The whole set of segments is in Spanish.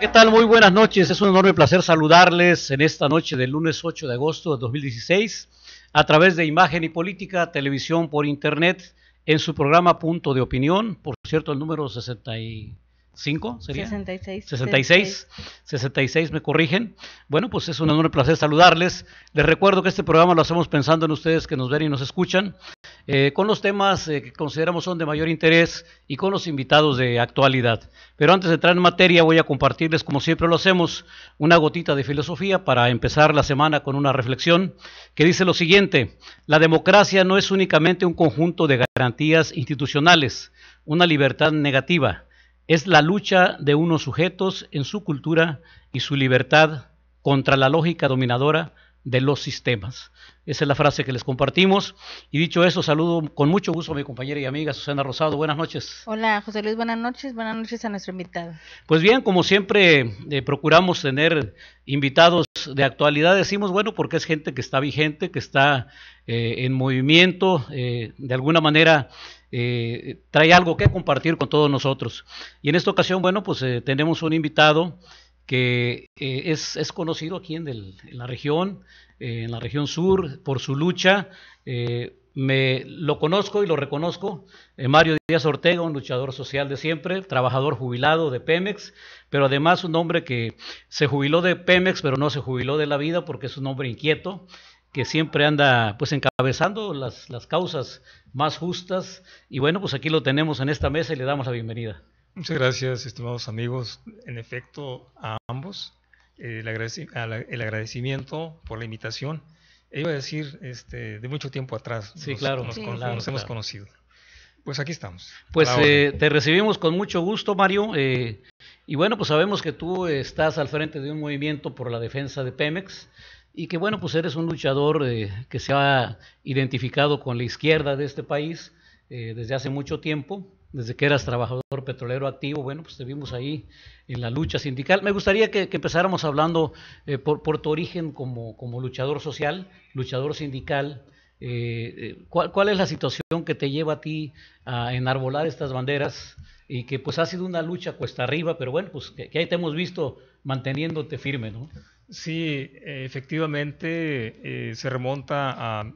¿qué tal? Muy buenas noches. Es un enorme placer saludarles en esta noche del lunes 8 de agosto de 2016 a través de Imagen y Política, televisión por Internet, en su programa Punto de Opinión, por cierto, el número 60 ¿Cinco sería? 66. 66. 66, me corrigen. Bueno, pues es un enorme placer saludarles. Les recuerdo que este programa lo hacemos pensando en ustedes que nos ven y nos escuchan, eh, con los temas eh, que consideramos son de mayor interés y con los invitados de actualidad. Pero antes de entrar en materia, voy a compartirles, como siempre lo hacemos, una gotita de filosofía para empezar la semana con una reflexión que dice lo siguiente, la democracia no es únicamente un conjunto de garantías institucionales, una libertad negativa es la lucha de unos sujetos en su cultura y su libertad contra la lógica dominadora de los sistemas. Esa es la frase que les compartimos. Y dicho eso, saludo con mucho gusto a mi compañera y amiga Susana Rosado. Buenas noches. Hola, José Luis, buenas noches. Buenas noches a nuestro invitado. Pues bien, como siempre, eh, procuramos tener invitados de actualidad. Decimos, bueno, porque es gente que está vigente, que está eh, en movimiento, eh, de alguna manera eh, trae algo que compartir con todos nosotros. Y en esta ocasión, bueno, pues eh, tenemos un invitado que eh, es, es, conocido aquí en, en la región, en la región sur, por su lucha. me, lo conozco y lo reconozco, Mario Díaz Ortega, un luchador social de siempre, trabajador jubilado de Pemex, pero además un hombre que se jubiló de Pemex, pero no se jubiló de la vida porque es un hombre inquieto, que siempre anda pues encabezando las, causas más justas. Y bueno, pues aquí lo tenemos en esta mesa y le damos la bienvenida. Muchas gracias, estimados amigos, en efecto a ambos. Eh, el, agradecimiento por la invitación. E iba a decir, este, de mucho tiempo atrás. Sí, nos, Nos, hemos conocido. Pues aquí estamos. Pues eh, te recibimos con mucho gusto, Mario. Eh, y bueno, pues sabemos que tú estás al frente de un movimiento por la defensa de Pemex y que bueno, pues eres un luchador eh, que se ha identificado con la izquierda de este país eh, desde hace mucho tiempo, desde que eras trabajador petrolero activo, bueno, pues te vimos ahí en la lucha sindical. Me gustaría que, empezáramos hablando eh, por, tu origen como, como luchador social, luchador sindical. ¿cuál, ¿Cuál es la situación que te lleva a ti a enarbolar estas banderas? y que pues ha sido una lucha cuesta arriba, pero bueno, pues que, que ahí te hemos visto manteniéndote firme, ¿no? Sí, efectivamente eh, se remonta a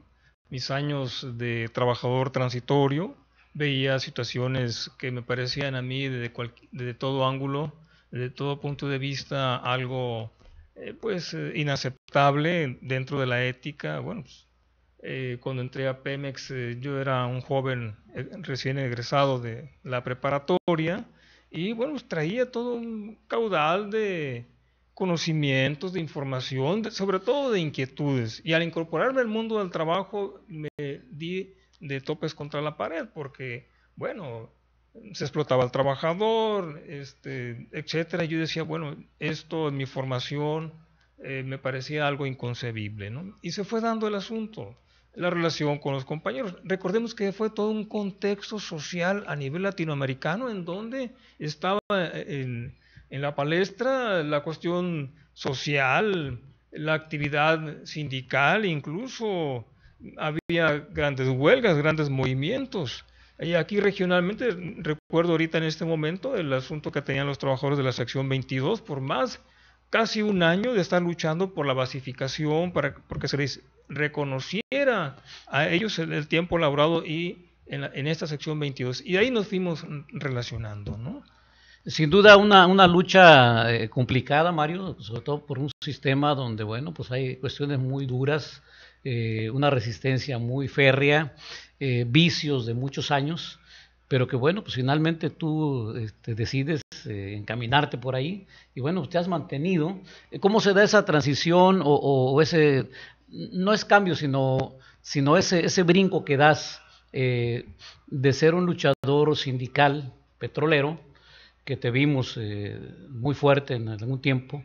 mis años de trabajador transitorio. Veía situaciones que me parecían a mí desde, todo ángulo, de todo punto de vista, algo eh, pues eh, inaceptable dentro de la ética. Bueno, pues, cuando entré a Pemex yo era un joven recién egresado de la preparatoria y bueno, pues, traía todo un caudal de conocimientos, de información, sobre todo de inquietudes. Y al incorporarme al mundo del trabajo me di de topes contra la pared, porque, bueno, se explotaba al trabajador, este, etcétera. Yo decía, bueno, esto en mi formación eh, me parecía algo inconcebible, ¿no? Y se fue dando el asunto, la relación con los compañeros. Recordemos que fue todo un contexto social a nivel latinoamericano en donde estaba eh, en en la palestra la cuestión social, la actividad sindical, incluso había grandes huelgas, grandes movimientos. Y aquí regionalmente, recuerdo ahorita en este momento el asunto que tenían los trabajadores de la sección 22 por más casi un año de estar luchando por la basificación, para, porque se les reconociera a ellos el, tiempo labrado y en, esta sección 22. Y ahí nos fuimos relacionando, ¿no? Sin duda una, lucha eh, complicada, Mario, sobre todo por un sistema donde, bueno, pues hay cuestiones muy duras, eh, una resistencia muy férrea, eh, vicios de muchos años, pero que, bueno, pues finalmente tú este, decides encaminarte por ahí y, bueno, pues te has mantenido. ¿Cómo se da esa transición o, ese, no es cambio, sino, sino ese, ese brinco que das de ser un luchador sindical petrolero? que te vimos eh, muy fuerte en algún tiempo,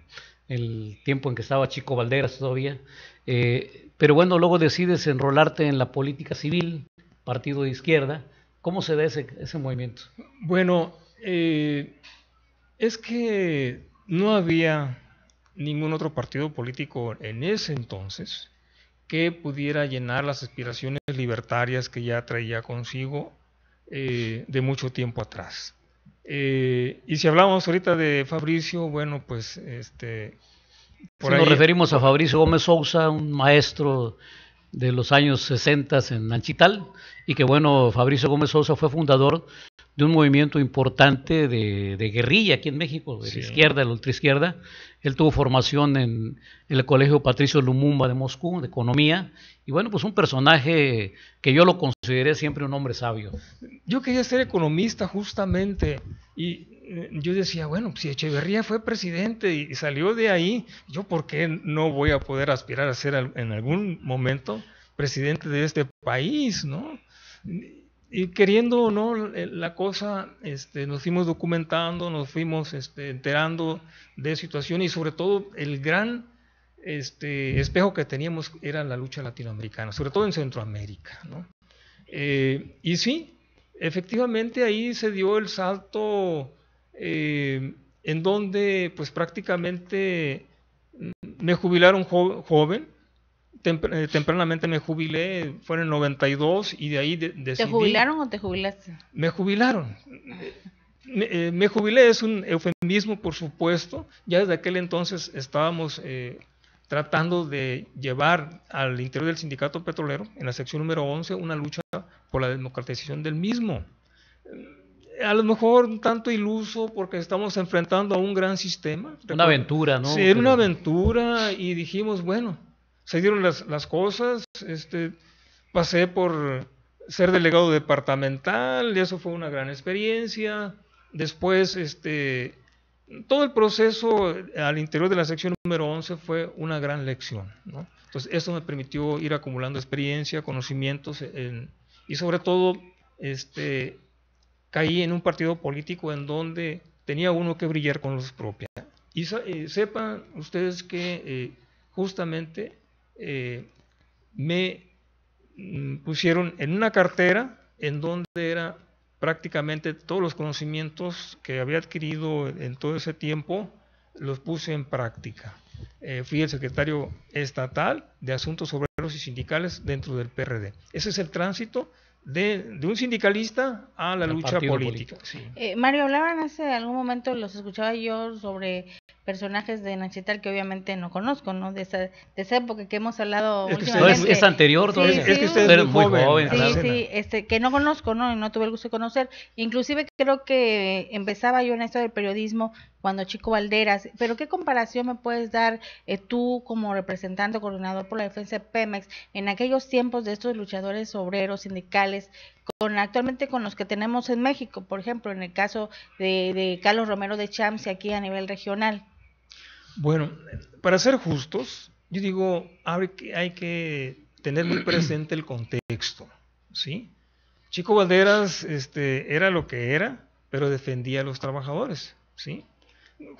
el tiempo en que estaba Chico Valderas todavía, eh, pero bueno, luego decides enrolarte en la política civil, partido de izquierda. ¿Cómo se ve ese, ese movimiento? Bueno, eh, es que no había ningún otro partido político en ese entonces que pudiera llenar las aspiraciones libertarias que ya traía consigo de mucho tiempo atrás. Eh, y si hablamos ahorita de Fabricio, bueno, pues este... si nos referimos a Fabricio Gómez Sousa, un maestro de los años 60 en Anchital y que bueno, Fabricio Gómez Sosa fue fundador de un movimiento importante de, guerrilla aquí en México, de izquierda, de la ultraizquierda. Él tuvo formación en, en, el Colegio Patricio Lumumba de Moscú, de economía, y bueno, pues un personaje que yo lo consideré siempre un hombre sabio. Yo quería ser economista justamente y eh, yo decía, bueno, si Echeverría fue presidente y salió de ahí, yo por qué no voy a poder aspirar a ser en algún momento presidente de este país, ¿no? Y queriendo o no eh, la cosa, este, nos fuimos documentando, nos fuimos este, enterando de situaciones y sobre todo el gran este, espejo que teníamos era la lucha latinoamericana, sobre todo en Centroamérica, ¿no? Eh, y sí, efectivamente ahí se dio el salto eh, en donde pues prácticamente mm, me jubilaron joven, eh, tempranamente me jubilé, fue en el 92 y de ahí decidí... ¿Te jubilaron o te jubilaste? Me jubilaron. Eh, me, jubilé es un eufemismo, por supuesto. Ya desde aquel entonces estábamos eh, tratando de llevar al interior del sindicato petrolero, en la sección número 11, una lucha por la democratización del mismo a lo mejor un tanto iluso porque estamos enfrentando a un gran sistema. Una aventura, ¿no? Sí, era una aventura y dijimos, bueno, se dieron las, las cosas, este, pasé por ser delegado departamental, y eso fue una gran experiencia. Después, este, todo el proceso al interior de la sección número 11 fue una gran lección. Entonces, eso me permitió ir acumulando experiencia, conocimientos en, y sobre todo este, caí en un partido político en donde tenía uno que brillar con los propios. Y eh, sepan ustedes que eh, justamente eh, me mm, pusieron en una cartera en donde era prácticamente todos los conocimientos que había adquirido en todo ese tiempo, los puse en práctica. fui el secretario estatal de Asuntos Obreros y Sindicales dentro del PRD. Ese es el tránsito de, un sindicalista a la lucha política. Eh, Mario, hablaban hace algún momento, los escuchaba yo sobre personajes de Nachital que obviamente no conozco, ¿no? De esa, de época que hemos hablado es es, anterior todavía. es que usted muy, sí, sí, este, que no conozco, ¿no? y No tuve el gusto de conocer. Inclusive creo que empezaba yo en esto del periodismo cuando Chico Valderas, pero ¿qué comparación me puedes dar eh, tú como representante coordinador por la defensa de Pemex en aquellos tiempos de estos luchadores obreros, sindicales, con actualmente con los que tenemos en México, por ejemplo, en el caso de, Carlos Romero de Champs y aquí a nivel regional? Bueno, para ser justos, yo digo, hay que tener muy presente el contexto, ¿sí? Chico Valderas este, era lo que era, pero defendía a los trabajadores, ¿sí?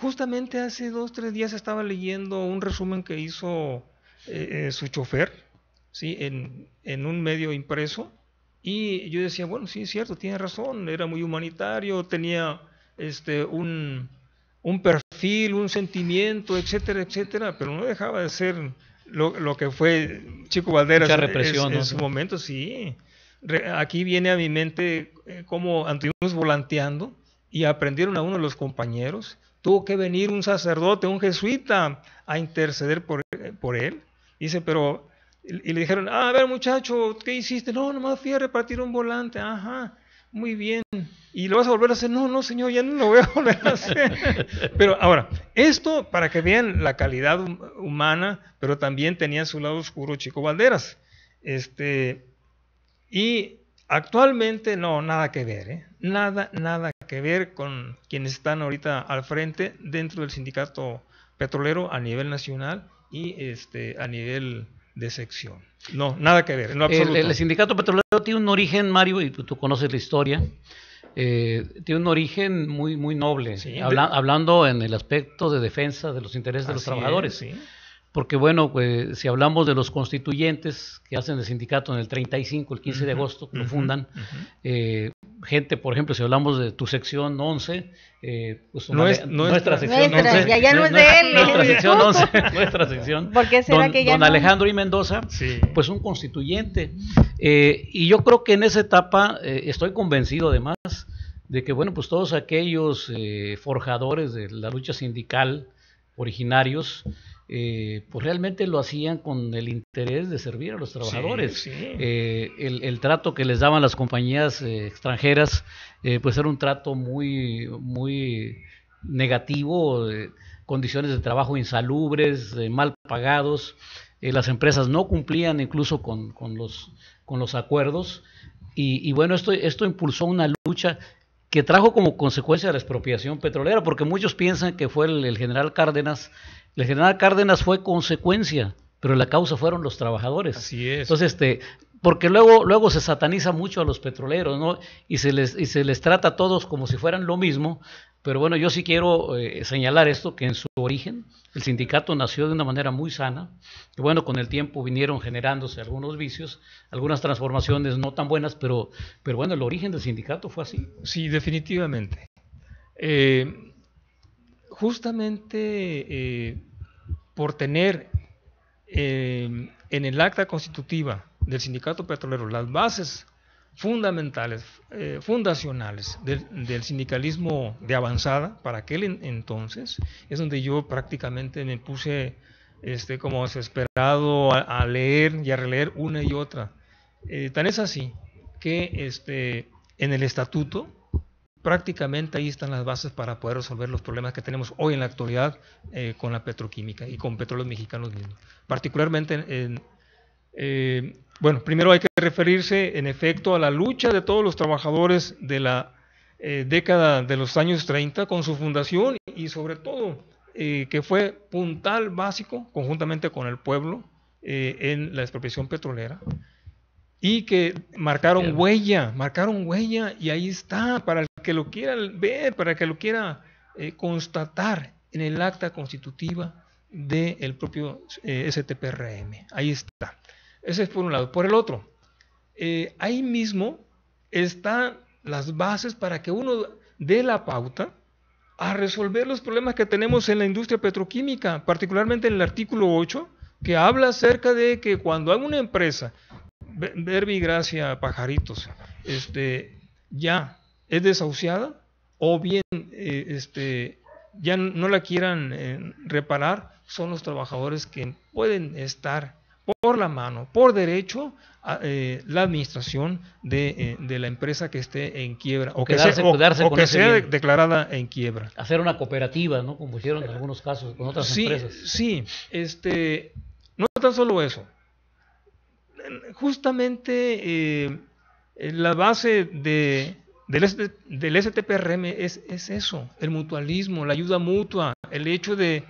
Justamente hace dos, tres días estaba leyendo un resumen que hizo eh, eh, su chofer, ¿sí? En, en, un medio impreso, y yo decía, bueno, sí, es cierto, tiene razón, era muy humanitario, tenía este, un, perfil, un sentimiento, etcétera, etcétera, pero no dejaba de ser lo, que fue Chico Valderas en, su momento, sí. aquí viene a mi mente como eh, cómo anduvimos volanteando y aprendieron a uno de los compañeros tuvo que venir un sacerdote, un jesuita, a interceder por, por él. Dice, pero, y, le dijeron, ah, a ver muchacho, ¿qué hiciste? No, nomás fui a repartir un volante, ajá, muy bien. Y lo vas a volver a hacer, no, no, señor, ya no lo voy a volver a hacer. pero ahora, esto para que vean la calidad humana, pero también tenía su lado oscuro Chico Valderas. Este, y actualmente no, nada que ver, ¿eh? nada, nada que ver con quienes están ahorita al frente dentro del sindicato petrolero a nivel nacional y este a nivel de sección. No, nada que ver. El, sindicato petrolero tiene un origen, Mario, y tú, conoces la historia. Eh, tiene un origen muy, muy noble, hablando en el aspecto de defensa de los intereses de los trabajadores. sí porque bueno, pues, si hablamos de los constituyentes que hacen el sindicato en el 35, el 15 de agosto, que lo fundan, eh, gente, por ejemplo, si hablamos de tu sección 11, eh, pues no es, nuestra sección 11, Nuestra sección 11, ¿Por qué será que ya Alejandro y Mendoza, pues un constituyente. Eh, y yo creo que en esa etapa eh, estoy convencido además de que, bueno, pues todos aquellos forjadores de la lucha sindical originarios, eh, pues realmente lo hacían con el interés de servir a los trabajadores. Eh, el, trato que les daban las compañías eh, extranjeras, pues era un trato muy, muy negativo, condiciones de trabajo insalubres, mal pagados, las empresas no cumplían incluso con, los, con los acuerdos. Y, bueno, esto, esto impulsó una lucha que trajo como consecuencia la expropiación petrolera, porque muchos piensan que fue el general Cárdenas el general Cárdenas fue consecuencia, pero la causa fueron los trabajadores. Así es. Entonces, este, porque luego, luego se sataniza mucho a los petroleros, ¿no? Y se les, y se les trata a todos como si fueran lo mismo. Pero bueno, yo sí quiero eh, señalar esto, que en su origen el sindicato nació de una manera muy sana. Y bueno, con el tiempo vinieron generándose algunos vicios, algunas transformaciones no tan buenas, pero, pero bueno, el origen del sindicato fue así. Sí, definitivamente. Eh, justamente eh, por tener eh, en el acta constitutiva del sindicato petrolero las bases fundamentales, eh, fundacionales del, sindicalismo de avanzada para aquel entonces, es donde yo prácticamente me puse este, como desesperado a, leer y a releer una y otra. Eh, tan es así que este, en el estatuto prácticamente ahí están las bases para poder resolver los problemas que tenemos hoy en la actualidad eh, con la petroquímica y con petróleos mexicanos mismos. Particularmente, en, eh, bueno, primero hay que referirse en efecto a la lucha de todos los trabajadores de la eh, década de los años 30 con su fundación y sobre todo que fue puntal básico conjuntamente con el pueblo en la expropiación petrolera y que marcaron huella, marcaron huella y ahí está, para el que lo quiera ver, para que lo quiera eh, constatar en el acta constitutiva del propio eh, STPRM. Ahí está. Ese es por un lado. Por el otro, eh, ahí mismo están las bases para que uno dé la pauta a resolver los problemas que tenemos en la industria petroquímica, particularmente en el artículo 8, que habla acerca de que cuando hay una empresa verbi gracia, pajaritos, este, ya es desahuciada o bien eh, este, ya no la quieran eh, reparar, son los trabajadores que pueden estar por la mano, por derecho, eh, la administración de, la empresa que esté en quiebra o, que sea, declarada en quiebra. Hacer una cooperativa, ¿no? Como hicieron en algunos casos con otras empresas. Sí, este, no tan solo eso, justamente eh, la base de, del, STPRM es, eso, el mutualismo, la ayuda mutua, el hecho de,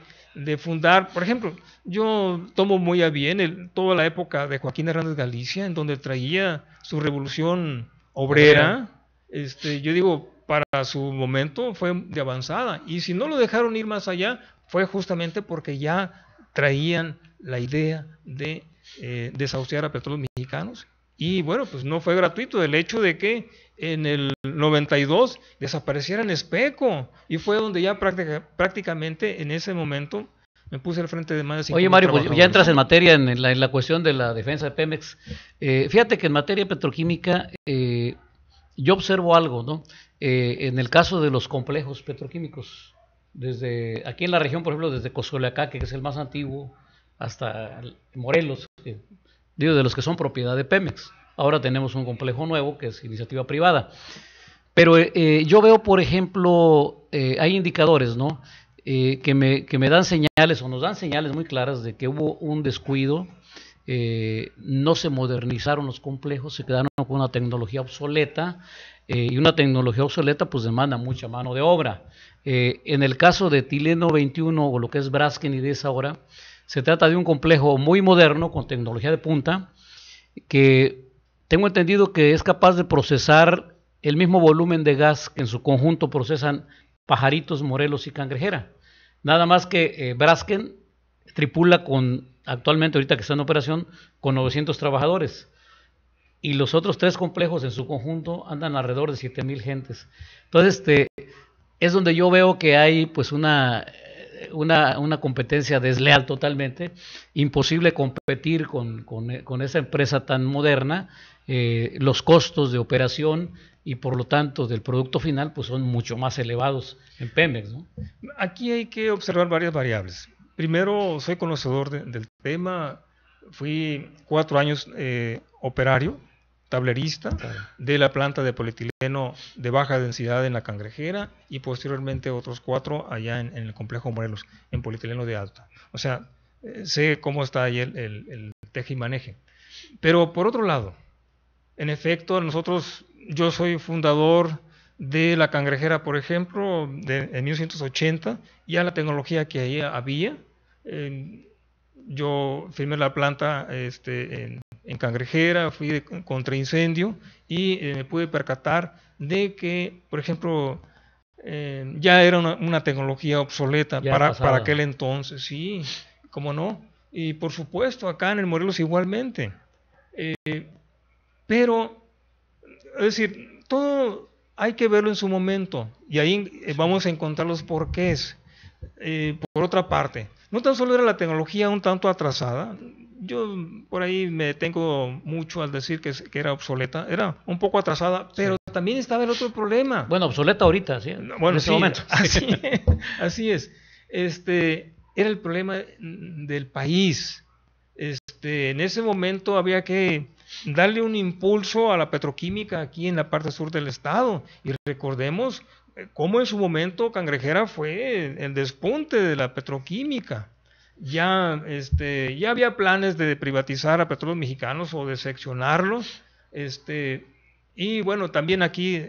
fundar, por ejemplo, yo tomo muy a bien toda la época de Joaquín Hernández Galicia, en donde traía su revolución obrera, este, yo digo, para su momento fue de avanzada, y si no lo dejaron ir más allá, fue justamente porque ya traían la idea de eh, desahuciar a Petróleos Mexicanos. Y bueno, pues no fue gratuito el hecho de que en el 92 desapareciera en Especo. Y fue donde ya prácticamente en ese momento me puse al frente de más de Oye Mario, pues, ya entras en materia en la, cuestión de la defensa de Pemex. Eh, fíjate que en materia petroquímica eh, yo observo algo, ¿no? en el caso de los complejos petroquímicos, desde aquí en la región, por ejemplo, desde Cozoleacaque, que es el más antiguo, hasta Morelos, digo, de los que son propiedad de Pemex. Ahora tenemos un complejo nuevo que es iniciativa privada. Pero eh, eh, yo veo, por ejemplo, eh, hay indicadores, ¿no? que, me, dan señales o nos dan señales muy claras de que hubo un descuido, no se modernizaron los complejos, se quedaron con una tecnología obsoleta y una tecnología obsoleta pues demanda mucha mano de obra. en el caso de Tileno 21 o lo que es Brasken y de esa hora, se trata de un complejo muy moderno con tecnología de punta que tengo entendido que es capaz de procesar el mismo volumen de gas que en su conjunto procesan pajaritos, morelos y cangrejera. Nada más que eh, Brasken tripula con, actualmente ahorita que está en operación, con 900 trabajadores. Y los otros tres complejos en su conjunto andan alrededor de 7.000 gentes. Entonces, este, es donde yo veo que hay pues una una, competencia desleal totalmente, imposible competir con, esa empresa tan moderna, eh, los costos de operación y por lo tanto del producto final pues son mucho más elevados en Pemex. Aquí hay que observar varias variables. Primero, soy conocedor del tema, fui cuatro años eh, operario tablerista de la planta de polietileno de baja densidad en la cangrejera y posteriormente otros cuatro allá en, el complejo Morelos, en polietileno de alta. O sea, eh, sé cómo está ahí el, el, teje y maneje. Pero por otro lado, en efecto, nosotros, yo soy fundador de la cangrejera, por ejemplo, de, en 1980, ya la tecnología que ahí había, yo firmé la planta este, en en Cangrejera, fui de, contra incendio y eh, me pude percatar de que, por ejemplo, eh, ya era una, tecnología obsoleta para, para aquel entonces, sí, como no. Y por supuesto, acá en el Morelos igualmente. Eh, pero, es decir, todo hay que verlo en su momento y ahí vamos a encontrar los porqués. por otra parte, no tan solo era la tecnología un tanto atrasada, yo por ahí me detengo mucho al decir que, era obsoleta. Era un poco atrasada, pero también estaba el otro problema. Bueno, obsoleta ahorita, sí. en ese momento. Así, es. Este, era el problema del país. Este, en ese momento había que darle un impulso a la petroquímica aquí en la parte sur del estado. Y recordemos eh, cómo en su momento Cangrejera fue el despunte de la petroquímica ya, este, ya había planes de privatizar a petróleos mexicanos o de seccionarlos. Este, y bueno, también aquí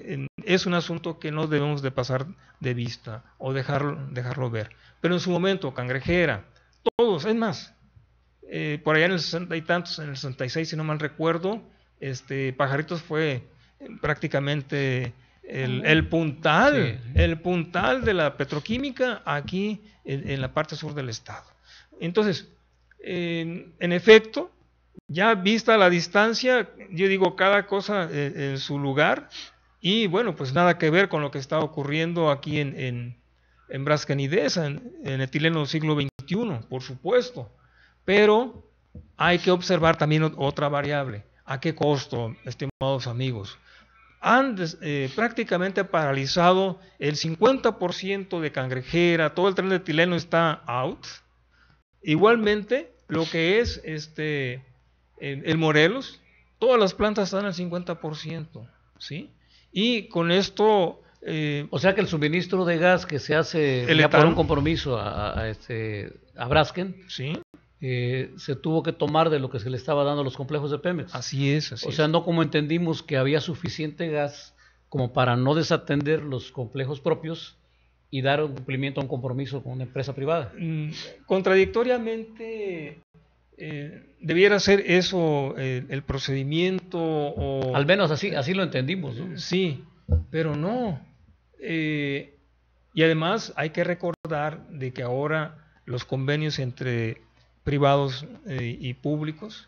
es un asunto que no debemos de pasar de vista o dejarlo, dejarlo ver. Pero en su momento, Cangrejera, todos, es más, eh, por allá en el 60 y tantos, en el 66 si no mal recuerdo, este, Pajaritos fue eh, prácticamente el, puntal, el puntal de la petroquímica aquí en la parte sur del estado. Entonces, en, efecto, ya vista la distancia, yo digo cada cosa eh, en, su lugar y bueno, pues nada que ver con lo que está ocurriendo aquí en, en, en Brascanidesa, en, etileno del siglo XXI, por supuesto. Pero hay que observar también otra variable. ¿A qué costo, estimados amigos? Han eh, prácticamente paralizado el 50% de cangrejera, todo el tren de etileno está out Igualmente, lo que es este el, Morelos, todas las plantas están al 50%, ¿sí? Y con esto... Eh, o sea que el suministro de gas que se hace el ya un compromiso a, este, Brasken, ¿sí? Eh, se tuvo que tomar de lo que se le estaba dando a los complejos de Pemex. Así es, así O sea, no como entendimos que había suficiente gas como para no desatender los complejos propios y dar cumplimiento a un compromiso con una empresa privada. Mm, contradictoriamente, eh, debiera ser eso eh, el procedimiento o... Al menos así, así lo entendimos. Sí, pero no. Eh, y además hay que recordar de que ahora los convenios entre privados y públicos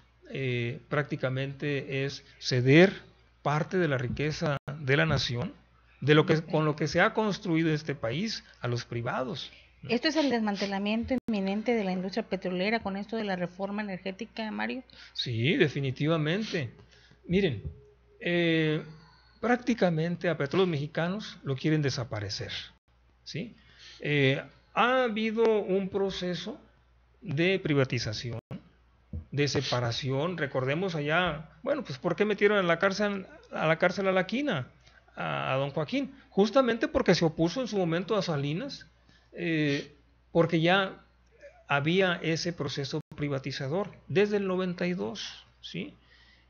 prácticamente es ceder parte de la riqueza de la nación de lo que con lo que se ha construido este país a los privados. ¿Esto es el desmantelamiento inminente de la industria petrolera con esto de la reforma energética, Mario? Sí, definitivamente. Miren, eh, prácticamente a petróleos mexicanos lo quieren desaparecer. ¿sí? Eh, ha habido un proceso de privatización, de separación. Recordemos allá, bueno, pues ¿por qué metieron a la cárcel a la, cárcel a la quina? a, don Joaquín, justamente porque se opuso en su momento a Salinas, eh, porque ya había ese proceso privatizador desde el 92, ¿sí?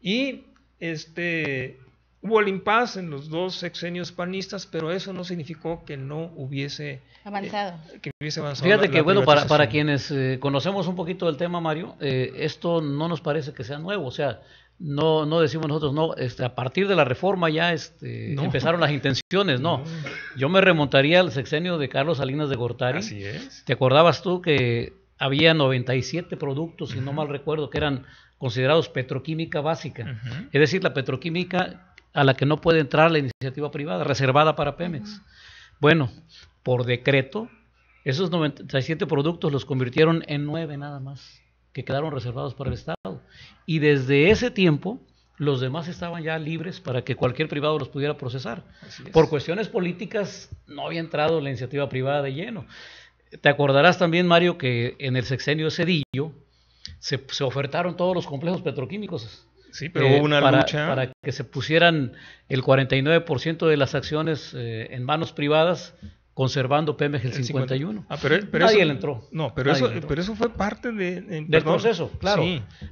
Y este, hubo el impasse en los dos sexenios panistas, pero eso no significó que no hubiese eh, avanzado. que Fíjate que, bueno, para, quienes eh, conocemos un poquito del tema, Mario, esto no nos parece que sea nuevo, o sea, no, no decimos nosotros, no, este, a partir de la reforma ya este, empezaron las intenciones, no. Mm. Yo me remontaría al sexenio de Carlos Salinas de Gortari. Así es. ¿Te acordabas tú que había 97 productos, si no mal recuerdo, que eran considerados petroquímica básica? Es decir, la petroquímica a la que no puede entrar la iniciativa privada, reservada para Pemex. Bueno, por decreto, esos 97 productos los convirtieron en nueve nada más quedaron reservados para el Estado. Y desde ese tiempo los demás estaban ya libres para que cualquier privado los pudiera procesar. Por cuestiones políticas no había entrado la iniciativa privada de lleno. Te acordarás también, Mario, que en el sexenio de Cedillo se, ofertaron todos los complejos petroquímicos. Sí, pero eh, hubo una para, lucha. Para que se pusieran el 49% de las acciones eh, en manos privadas conservando Pemex el, 51. Ah, pero, Nadie le entró. No, pero eso, fue parte del proceso, claro.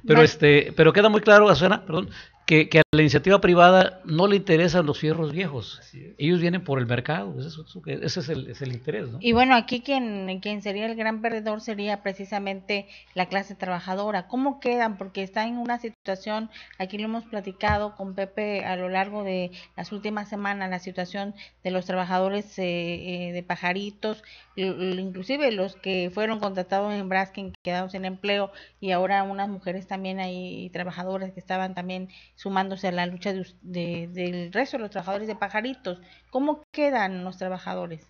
Pero, este, pero queda muy claro, Azuena, perdón, que, a la iniciativa privada no le interesan los fierros viejos. Ellos vienen por el mercado, ese es, el, interés. ¿no? Y bueno, aquí quien, quien sería el gran perdedor sería precisamente la clase trabajadora. ¿Cómo quedan? Porque está en una situación, aquí lo hemos platicado con Pepe a lo largo de las últimas semanas, la situación de los trabajadores eh, eh, de pajaritos, inclusive los que fueron contratados en Braskin, quedados sin empleo, y ahora unas mujeres también ahí trabajadoras que estaban también sumándose a la lucha del resto de los trabajadores de pajaritos. ¿Cómo quedan los trabajadores?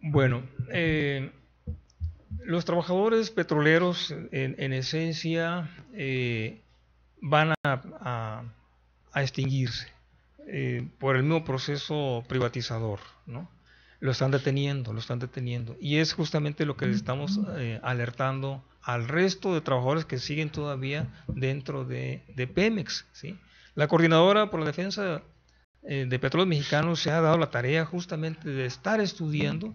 Bueno, eh, los trabajadores petroleros en, esencia eh, van a, extinguirse eh, por el mismo proceso privatizador, ¿no? Lo están deteniendo, lo están deteniendo. Y es justamente lo que le estamos alertando al resto de trabajadores que siguen todavía dentro de, de Pemex, ¿sí? La coordinadora por la defensa eh, de petróleos mexicanos se ha dado la tarea justamente de estar estudiando.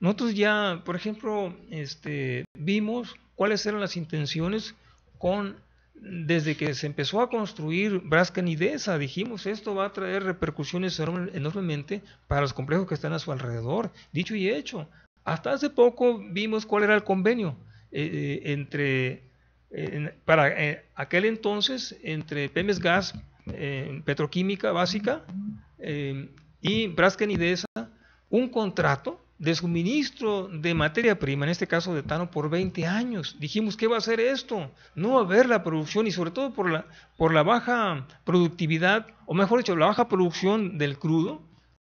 Nosotros ya, por ejemplo, este, vimos cuáles eran las intenciones con desde que se empezó a construir nidesa dijimos, esto va a traer repercusiones enormemente para los complejos que están a su alrededor. Dicho y hecho, hasta hace poco vimos cuál era el convenio eh, eh, entre para eh, aquel entonces, entre Pemes Gas, eh, Petroquímica Básica eh, y Braskem esa un contrato de suministro de materia prima, en este caso de etano por 20 años. Dijimos, ¿qué va a hacer esto? No va a haber la producción y sobre todo por la, por la baja productividad, o mejor dicho, la baja producción del crudo.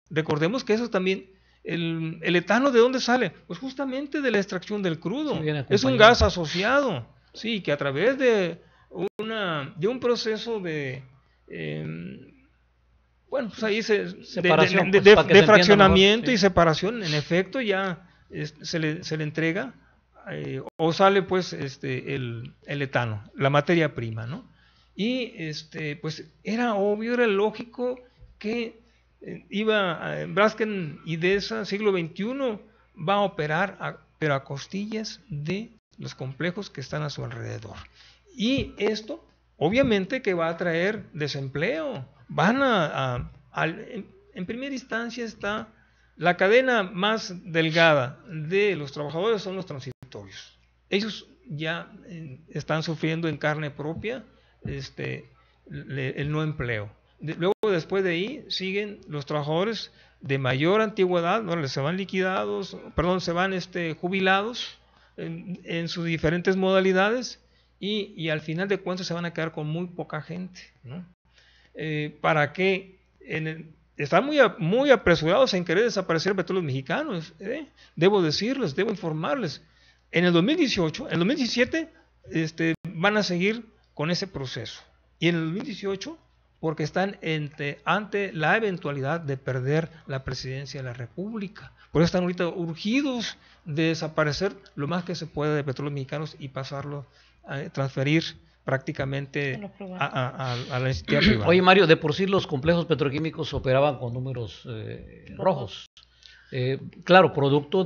Recordemos que eso también el, el, etano de dónde sale? Pues justamente de la extracción del crudo. Es un gas asociado. Sí, que a través de, una, de un proceso de... Em, bueno, pues ahí se... de, pues, fraccionamiento y separación, en efecto, ya se, le, se, le, entrega eh, o sale pues este, el, etano, la materia prima, ¿no? Y este, pues era obvio, era lógico que eh, iba, Brasken y de siglo XXI va a operar, pero a costillas de los complejos que están a su alrededor. Y esto, obviamente, que va a traer desempleo. Van a, en primera instancia está la cadena más delgada de los trabajadores son los transitorios. Ellos ya eh, están sufriendo en carne propia este, el no empleo. luego, después de ahí, siguen los trabajadores de mayor antigüedad, donde se van liquidados, perdón, se van este, jubilados en, sus diferentes modalidades y, y, al final de cuentas se van a quedar con muy poca gente. ¿no? Eh, ¿Para qué? están muy, muy apresurados en querer desaparecer todos los mexicanos. ¿eh? Debo decirles, debo informarles. En el 2018, en el 2017, este, van a seguir con ese proceso. Y en el 2018 porque están ante, ante la eventualidad de perder la presidencia de la República. Por eso están ahorita urgidos de desaparecer lo más que se puede de petróleo mexicanos y pasarlo, a eh, transferir prácticamente a, la entidad privada. Oye Mario, de por sí los complejos petroquímicos operaban con números eh, rojos. Eh, claro, producto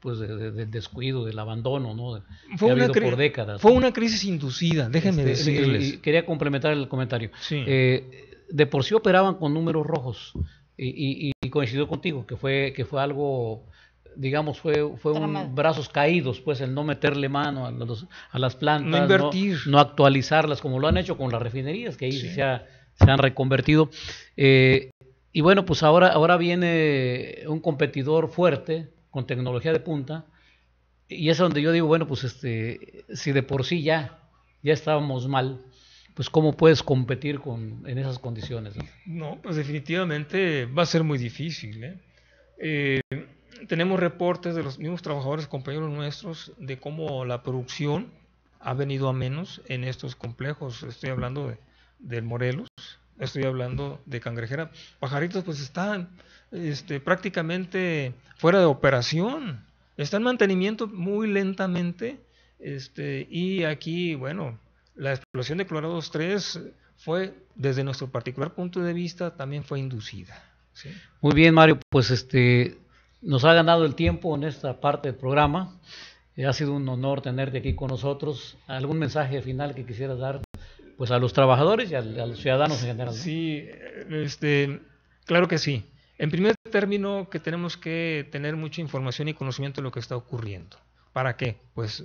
pues, de, del descuido, del abandono, ¿no? Fue, que una, por décadas, fue una crisis inducida, déjenme este, decirles. quería complementar el comentario. Eh, de por sí operaban con números rojos y, y, coincido contigo que fue que fue algo digamos fue fue un brazos caídos pues el no meterle mano a, a las plantas no, invertir. no, actualizarlas como lo han hecho con las refinerías que ahí se, se han reconvertido eh, y bueno, pues ahora, ahora viene un competidor fuerte, con tecnología de punta, y es donde yo digo, bueno, pues este, si de por sí ya, ya estábamos mal, pues cómo puedes competir con, en esas condiciones. No, pues definitivamente va a ser muy difícil. ¿eh? Eh, tenemos reportes de los mismos trabajadores, compañeros nuestros, de cómo la producción ha venido a menos en estos complejos. Estoy hablando del Morelos, Estoy hablando de cangrejera. Pajaritos pues están este, prácticamente fuera de operación. Está en mantenimiento muy lentamente. Este, y aquí, bueno, la explosión de clorados 2,3 fue, desde nuestro particular punto de vista, también fue inducida. Muy bien, Mario, pues este, nos ha ganado el tiempo en esta parte del programa. Ha sido un honor tenerte aquí con nosotros. ¿Algún mensaje final que quisieras dar? pues a los trabajadores y a, los ciudadanos en general. Sí, este, claro que sí. En primer término, que tenemos que tener mucha información y conocimiento de lo que está ocurriendo. ¿Para qué? Pues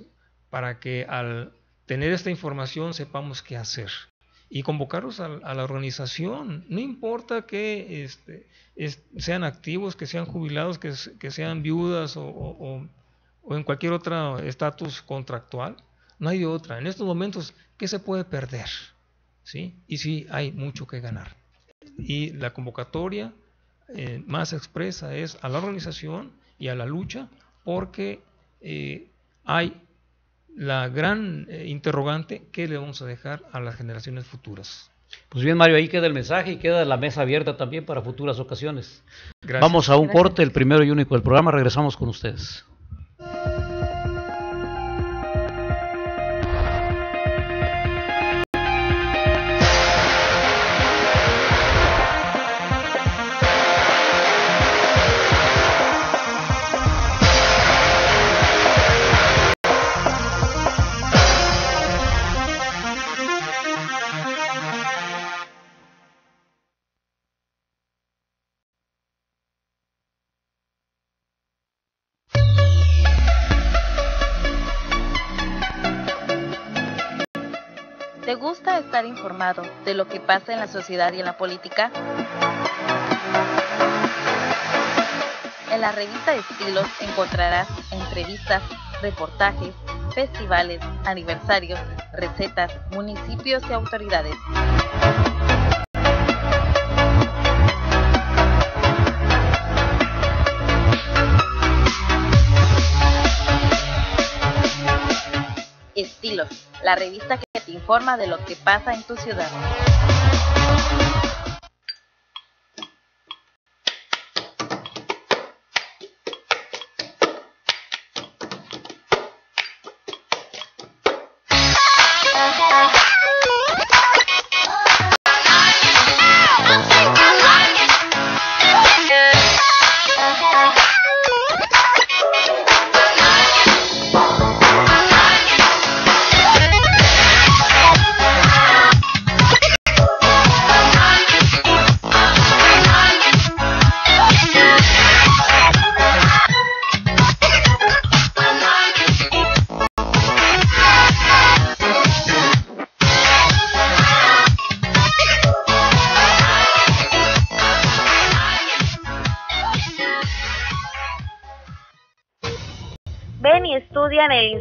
para que al tener esta información sepamos qué hacer y convocarlos a, la organización. No importa que este, sean activos, que sean jubilados, que, sean viudas o en cualquier otro estatus contractual no hay otra. En estos momentos, ¿qué se puede perder? ¿Sí? Y sí, hay mucho que ganar. Y la convocatoria eh, más expresa es a la organización y a la lucha porque eh, hay la gran eh, interrogante que le vamos a dejar a las generaciones futuras. Pues bien, Mario, ahí queda el mensaje y queda la mesa abierta también para futuras ocasiones. Gracias. Vamos a un corte, el primero y único del programa. Regresamos con ustedes. de lo que pasa en la sociedad y en la política? En la revista Estilos encontrarás entrevistas, reportajes, festivales, aniversarios, recetas, municipios y autoridades. la revista que te informa de lo que pasa en tu ciudad.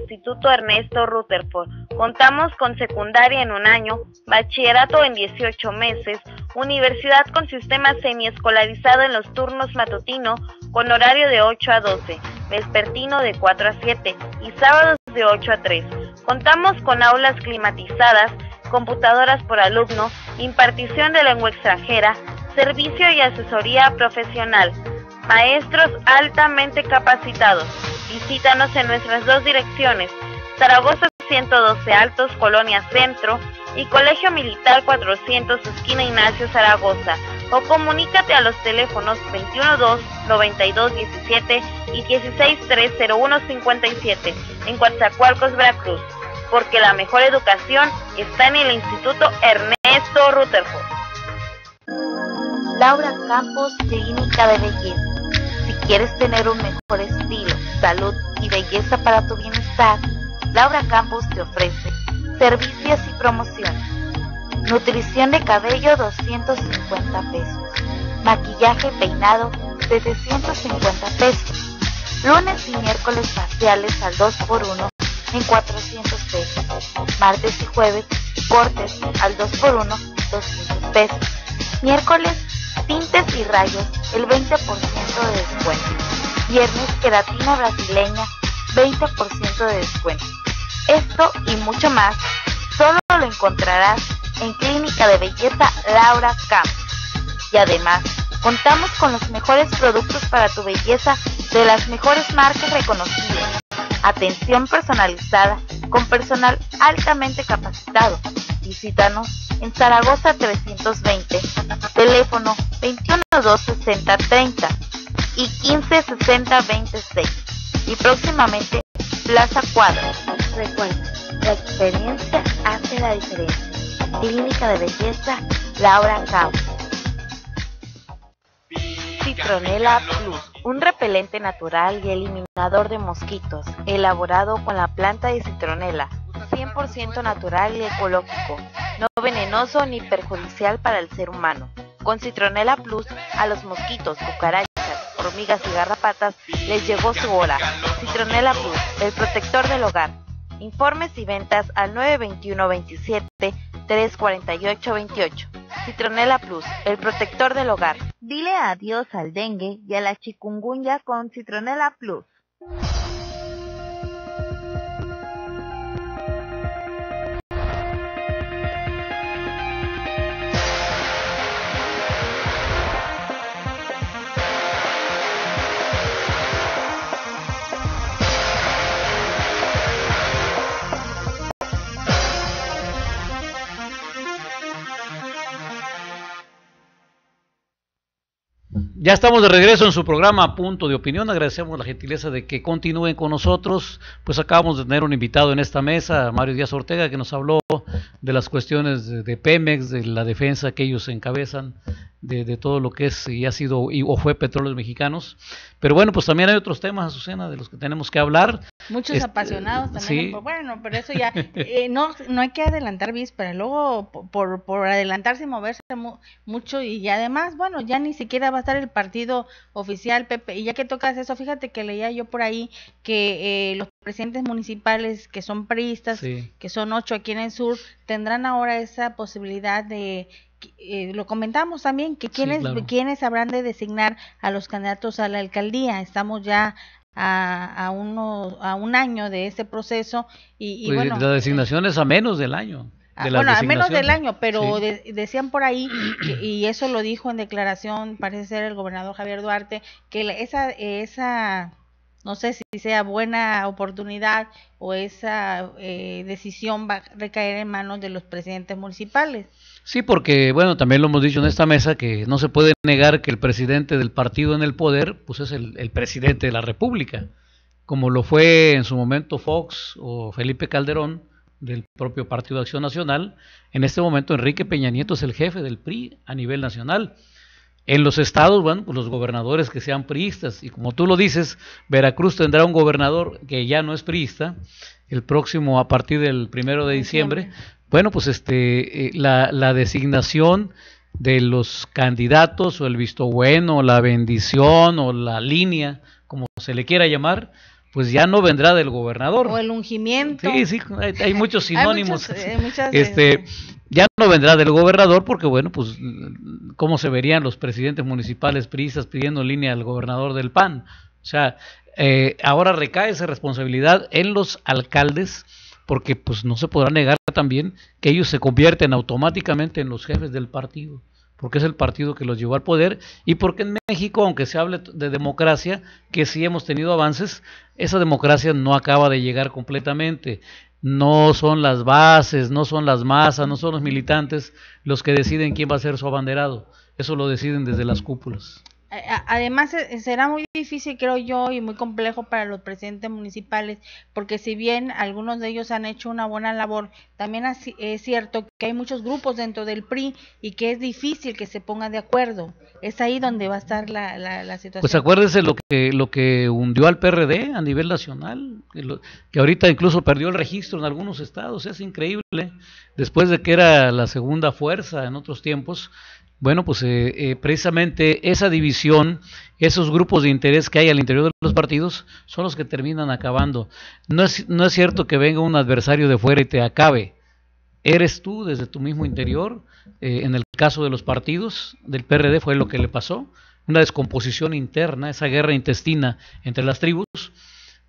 Instituto Ernesto Rutherford. Contamos con secundaria en un año, bachillerato en 18 meses, universidad con sistema semiescolarizado en los turnos matutino, con horario de 8 a 12, vespertino de 4 a 7 y sábados de 8 a 3. Contamos con aulas climatizadas, computadoras por alumno, impartición de lengua extranjera, servicio y asesoría profesional maestros altamente capacitados. Visítanos en nuestras dos direcciones, Zaragoza 112 Altos, Colonia Centro y Colegio Militar 400, esquina Ignacio Zaragoza, o comunícate a los teléfonos 212-9217 y 1630157 en Coatzacoalcos, Veracruz, porque la mejor educación está en el Instituto Ernesto Rutherford. Laura Campos, Clínica de Belleza. ¿Quieres tener un mejor estilo, salud y belleza para tu bienestar? Laura Campus te ofrece servicios y promociones. Nutrición de cabello 250 pesos. Maquillaje peinado 750 pesos. Lunes y miércoles faciales al 2x1 en 400 pesos. Martes y jueves cortes al 2x1 200 pesos. Miércoles rayos, el 20% de descuento. Viernes queratina brasileña, 20% de descuento. Esto y mucho más, solo lo encontrarás en Clínica de Belleza Laura Camp. Y además, contamos con los mejores productos para tu belleza de las mejores marcas reconocidas. Atención personalizada con personal altamente capacitado visítanos en Zaragoza 320, teléfono 212-6030 y 156026 y próximamente Plaza Cuadro. Recuerda, la experiencia hace la diferencia. Clínica de Belleza Laura Cabo. Citronela Plus, un repelente natural y eliminador de mosquitos, elaborado con la planta de citronela natural y ecológico, no venenoso ni perjudicial para el ser humano. Con Citronela Plus, a los mosquitos, cucarachas, hormigas y garrapatas les llegó su hora. Citronela Plus, el protector del hogar. Informes y ventas al 921 27 348 28. Citronela Plus, el protector del hogar. Dile adiós al dengue y a la chikungunya con Citronela Plus. Ya estamos de regreso en su programa Punto de Opinión. Agradecemos la gentileza de que continúen con nosotros. Pues acabamos de tener un invitado en esta mesa, Mario Díaz Ortega, que nos habló de las cuestiones de Pemex, de la defensa que ellos encabezan de, todo lo que es y ha sido o fue Petróleos Mexicanos. Pero bueno, pues también hay otros temas, Azucena, de los que tenemos que hablar. Muchos este, apasionados también. Pues, bueno, pero eso ya, eh, no, no hay que adelantar víspera, luego por, por adelantarse y moverse mucho y además, bueno, ya ni siquiera va a estar el partido oficial, Pepe. Y ya que tocas eso, fíjate que leía yo por ahí que eh, los presidentes municipales que son priistas, que son ocho aquí en el sur, tendrán ahora esa posibilidad de eh, lo comentamos también, que quiénes, habrán de designar a los candidatos a la alcaldía. Estamos ya a, uno, a un año de ese proceso y, bueno, la designación es a menos del año. Ah, bueno, a menos del año, pero decían por ahí, y eso lo dijo en declaración, parece ser el gobernador Javier Duarte, que esa, esa no sé si sea buena oportunidad o esa eh, decisión va a recaer en manos de los presidentes municipales. Sí, porque bueno, también lo hemos dicho en esta mesa que no se puede negar que el presidente del partido en el poder, pues es el, presidente de la República, como lo fue en su momento Fox o Felipe Calderón del propio Partido de Acción Nacional. En este momento Enrique Peña Nieto es el jefe del PRI a nivel nacional. En los estados, bueno, pues, los gobernadores que sean priistas, y como tú lo dices, Veracruz tendrá un gobernador que ya no es priista, el próximo a partir del primero de diciembre bueno, pues este, eh, la, designación de los candidatos o el visto bueno, o la bendición o la línea, como se le quiera llamar, pues ya no vendrá del gobernador. O el ungimiento. Sí, sí, hay, muchos sinónimos. Eh, este, eh, ya no vendrá del gobernador porque, bueno, pues, ¿cómo se verían los presidentes municipales priistas pidiendo línea al gobernador del PAN? O sea, ahora recae esa responsabilidad en los alcaldes porque pues no se podrá negar también que ellos se convierten automáticamente en los jefes del partido, porque es el partido que los llevó al poder y porque en México, aunque se hable de democracia, que sí hemos tenido avances, esa democracia no acaba de llegar completamente. No son las bases, no son las masas, no son los militantes los que deciden quién va a ser su abanderado. Eso lo deciden desde las cúpulas. Además, e, e, será muy difícil, creo yo, y muy complejo para los presidentes municipales, porque si bien algunos de ellos han hecho una buena labor, también es cierto que hay muchos grupos dentro del PRI y que es difícil que se pongan de acuerdo. Es ahí donde va a estar la, la, situación. Pues acuérdese lo que, lo que hundió al PRD a nivel nacional, que, que ahorita incluso perdió el registro en algunos estados, es increíble, después de que era la segunda fuerza en otros tiempos bueno, pues eh, eh, precisamente esa división, esos grupos de interés que hay al interior de los partidos, son los que terminan acabando. No es, no es cierto que venga un adversario de fuera y te acabe. Eres tú desde tu mismo interior. Eh, en el caso de los partidos del PRD fue lo que le pasó. Una descomposición interna, esa guerra intestina entre las tribus.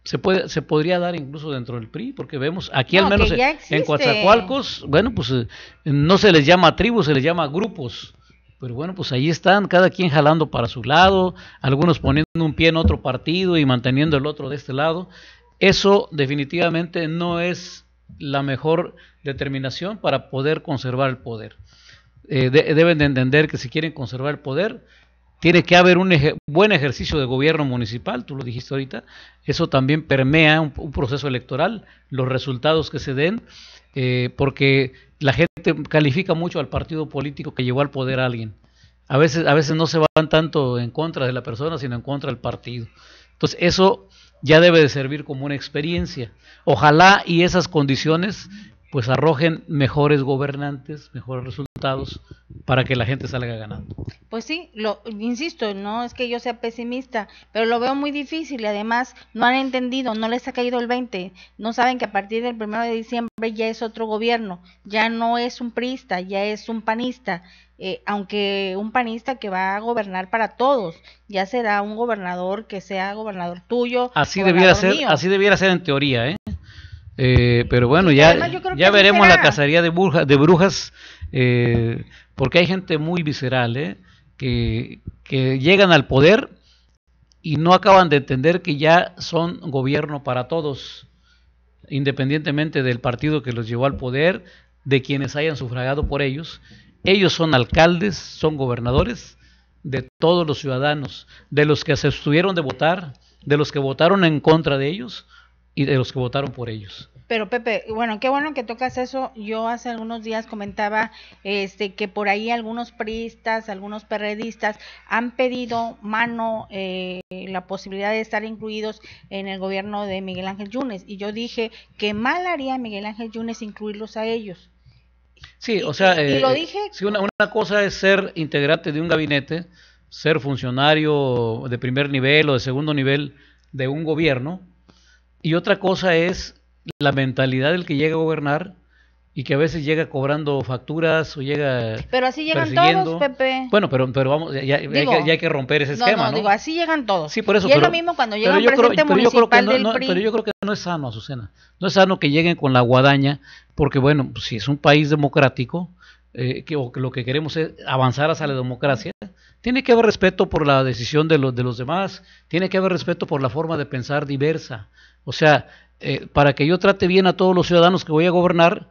Se, puede, se podría dar incluso dentro del PRI, porque vemos aquí al menos en Coatzacoalcos, bueno, pues no se les llama tribus, se les llama grupos pero pues bueno, pues ahí están, cada quien jalando para su lado, algunos poniendo un pie en otro partido y manteniendo el otro de este lado. Eso definitivamente no es la mejor determinación para poder conservar el poder. Eh, deben de entender que si quieren conservar el poder, tiene que haber un buen ejercicio de gobierno municipal, tú lo dijiste ahorita, eso también permea un, proceso electoral, los resultados que se den, eh, porque la gente califica mucho al partido político que llevó al poder a alguien. A veces, a veces no se van tanto en contra de la persona, sino en contra del partido. Entonces, eso ya debe de servir como una experiencia. Ojalá y esas condiciones pues arrojen mejores gobernantes, mejores resultados para que la gente salga ganando. Pues sí, lo insisto, no es que yo sea pesimista, pero lo veo muy difícil y además no han entendido, no les ha caído el 20, no saben que a partir del 1 de diciembre ya es otro gobierno, ya no es un priista, ya es un panista, eh, aunque un panista que va a gobernar para todos, ya será un gobernador que sea gobernador tuyo. Así debiera ser, así debiera ser en teoría, ¿eh? Eh, pero bueno, ya, ya veremos la cacería de, de brujas, eh, porque hay gente muy visceral, eh, que, que llegan al poder y no acaban de entender que ya son gobierno para todos, independientemente del partido que los llevó al poder, de quienes hayan sufragado por ellos. Ellos son alcaldes, son gobernadores de todos los ciudadanos, de los que se abstuvieron de votar, de los que votaron en contra de ellos y de los que votaron por ellos. Pero Pepe, bueno, qué bueno que tocas eso. Yo hace algunos días comentaba este que por ahí algunos priistas, algunos perredistas han pedido mano eh, la posibilidad de estar incluidos en el gobierno de Miguel Ángel Yunes y yo dije que mal haría Miguel Ángel Yunes incluirlos a ellos. Sí, o sea, eh, lo eh, dije. Sí, una cosa es ser integrante de un gabinete, ser funcionario de primer nivel o de segundo nivel de un gobierno, y otra cosa es la mentalidad del que llega a gobernar y que a veces llega cobrando facturas o llega. Pero así llegan todos, Pepe. Bueno, pero, pero vamos, ya, hay, que, romper ese esquema. No, no, digo, así llegan todos. Sí, por eso. Y es lo mismo cuando llega un presidente municipal Pero yo creo que no es sano, Azucena. No es sano que lleguen con la guadaña, porque bueno, pues, si es un país democrático, eh, que lo que queremos es avanzar hacia la democracia, tiene que haber respeto por la decisión de, los de los demás, tiene que haber respeto por la forma de pensar diversa. O sea, eh, para que yo trate bien a todos los ciudadanos que voy a gobernar,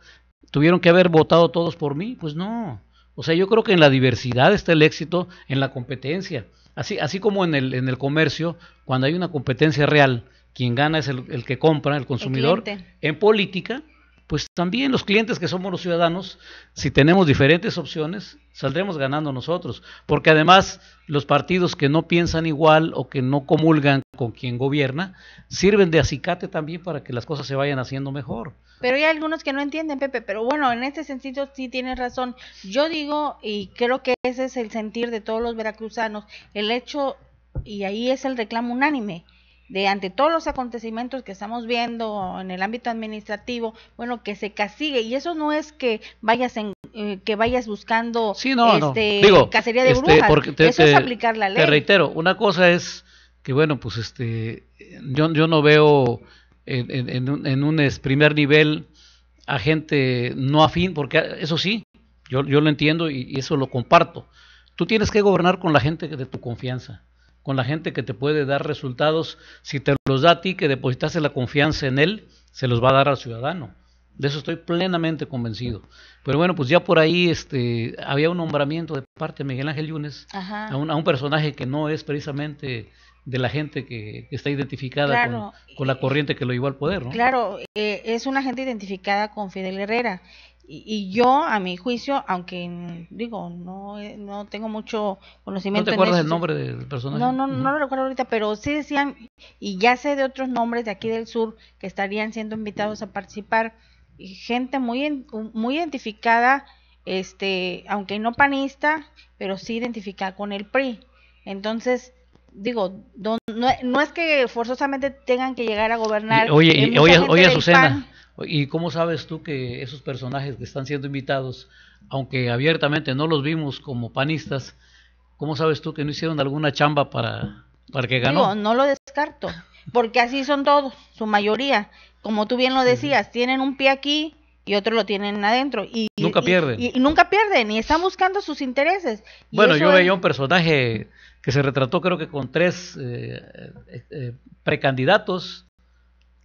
tuvieron que haber votado todos por mí. Pues no. O sea, yo creo que en la diversidad está el éxito, en la competencia. Así, así como en el, en el comercio, cuando hay una competencia real, quien gana es el, que compra, el consumidor. en política, pues también los clientes que somos los ciudadanos, si tenemos diferentes opciones, saldremos ganando nosotros. Porque además los partidos que no piensan igual o que no comulgan con quien gobierna, sirven de acicate también para que las cosas se vayan haciendo mejor. Pero hay algunos que no entienden, Pepe, pero bueno, en este sentido sí tienes razón. Yo digo, y creo que ese es el sentir de todos los veracruzanos, el hecho, y ahí es el reclamo unánime, de ante todos los acontecimientos que estamos viendo en el ámbito administrativo, bueno, que se castigue y eso no es que vayas en eh, que vayas buscando este, cacería de este, brujas, eso es aplicar la ley. Te reitero, una cosa es que bueno, pues este yo, yo no veo en, un, primer nivel a gente no afín, porque eso sí, yo, yo lo entiendo y eso lo comparto. Tú tienes que gobernar con la gente de tu confianza con la gente que te puede dar resultados. Si te los da a ti, que depositaste la confianza en él, se los va a dar al ciudadano. De eso estoy plenamente convencido. Pero bueno, pues ya por ahí este, había un nombramiento de parte de Miguel Ángel Yunes a un, a un, personaje que no es precisamente de la gente que, está identificada con, la corriente que lo llevó al poder. Claro, eh, es una gente identificada con Fidel Herrera y, yo, a mi juicio, aunque mm, digo, no, eh, no tengo mucho conocimiento. ¿No te acuerdas el nombre del personaje? No, no, no lo recuerdo ahorita, pero sí decían, y ya sé de otros nombres de aquí del sur que estarían siendo invitados a participar, gente muy, muy identificada, este, aunque no panista, pero sí identificada con el PRI. Entonces, digo, no, no, es que forzosamente tengan que llegar a gobernar. Oye, oye, oye, Azucena. ¿Y cómo sabes tú que esos personajes que están siendo invitados, aunque abiertamente no los vimos como panistas, cómo sabes tú que no hicieron alguna chamba para, para que ganó? no lo descarto, porque así son todos, su mayoría. Como tú bien lo decías, tienen un pie aquí y otro lo tienen adentro. Y, nunca pierden. Y, nunca pierden, y están buscando sus intereses. bueno, yo veía un personaje que se retrató creo que con tres eh, eh, eh, precandidatos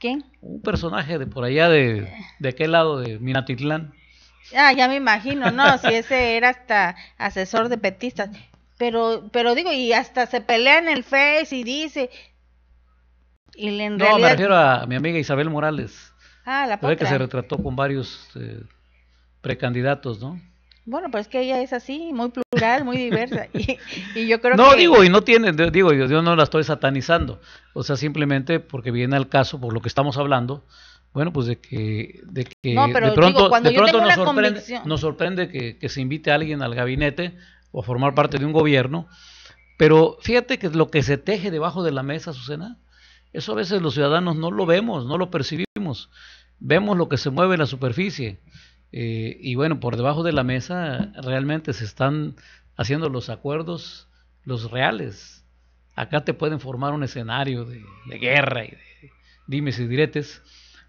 ¿Quién? Un personaje de por allá, de, de aquel lado de Minatitlán. Ah, ya me imagino, no, si ese era hasta asesor de petistas. Pero, pero digo, y hasta se pelea en el Face y dice. Y en no, me refiero a mi amiga Isabel Morales. Ah, la que se retrató con varios eh, precandidatos, ¿no? Bueno, pues es que ella es así, muy plural, muy diversa. Y, yo creo no, digo, y no tiene, digo, yo, no la estoy satanizando. O sea, simplemente porque viene al caso, por lo que estamos hablando, bueno, pues de que, de que pronto, de nos, sorprende, nos sorprende que, se invite a alguien al gabinete o a formar parte de un gobierno. Pero fíjate que lo que se teje debajo de la mesa, Susana, eso a veces los ciudadanos no lo vemos, no lo percibimos. Vemos lo que se mueve en la superficie eh, y bueno, por debajo de la mesa realmente se están haciendo los acuerdos, los reales. Acá te pueden formar un escenario de, guerra y de dimes y diretes,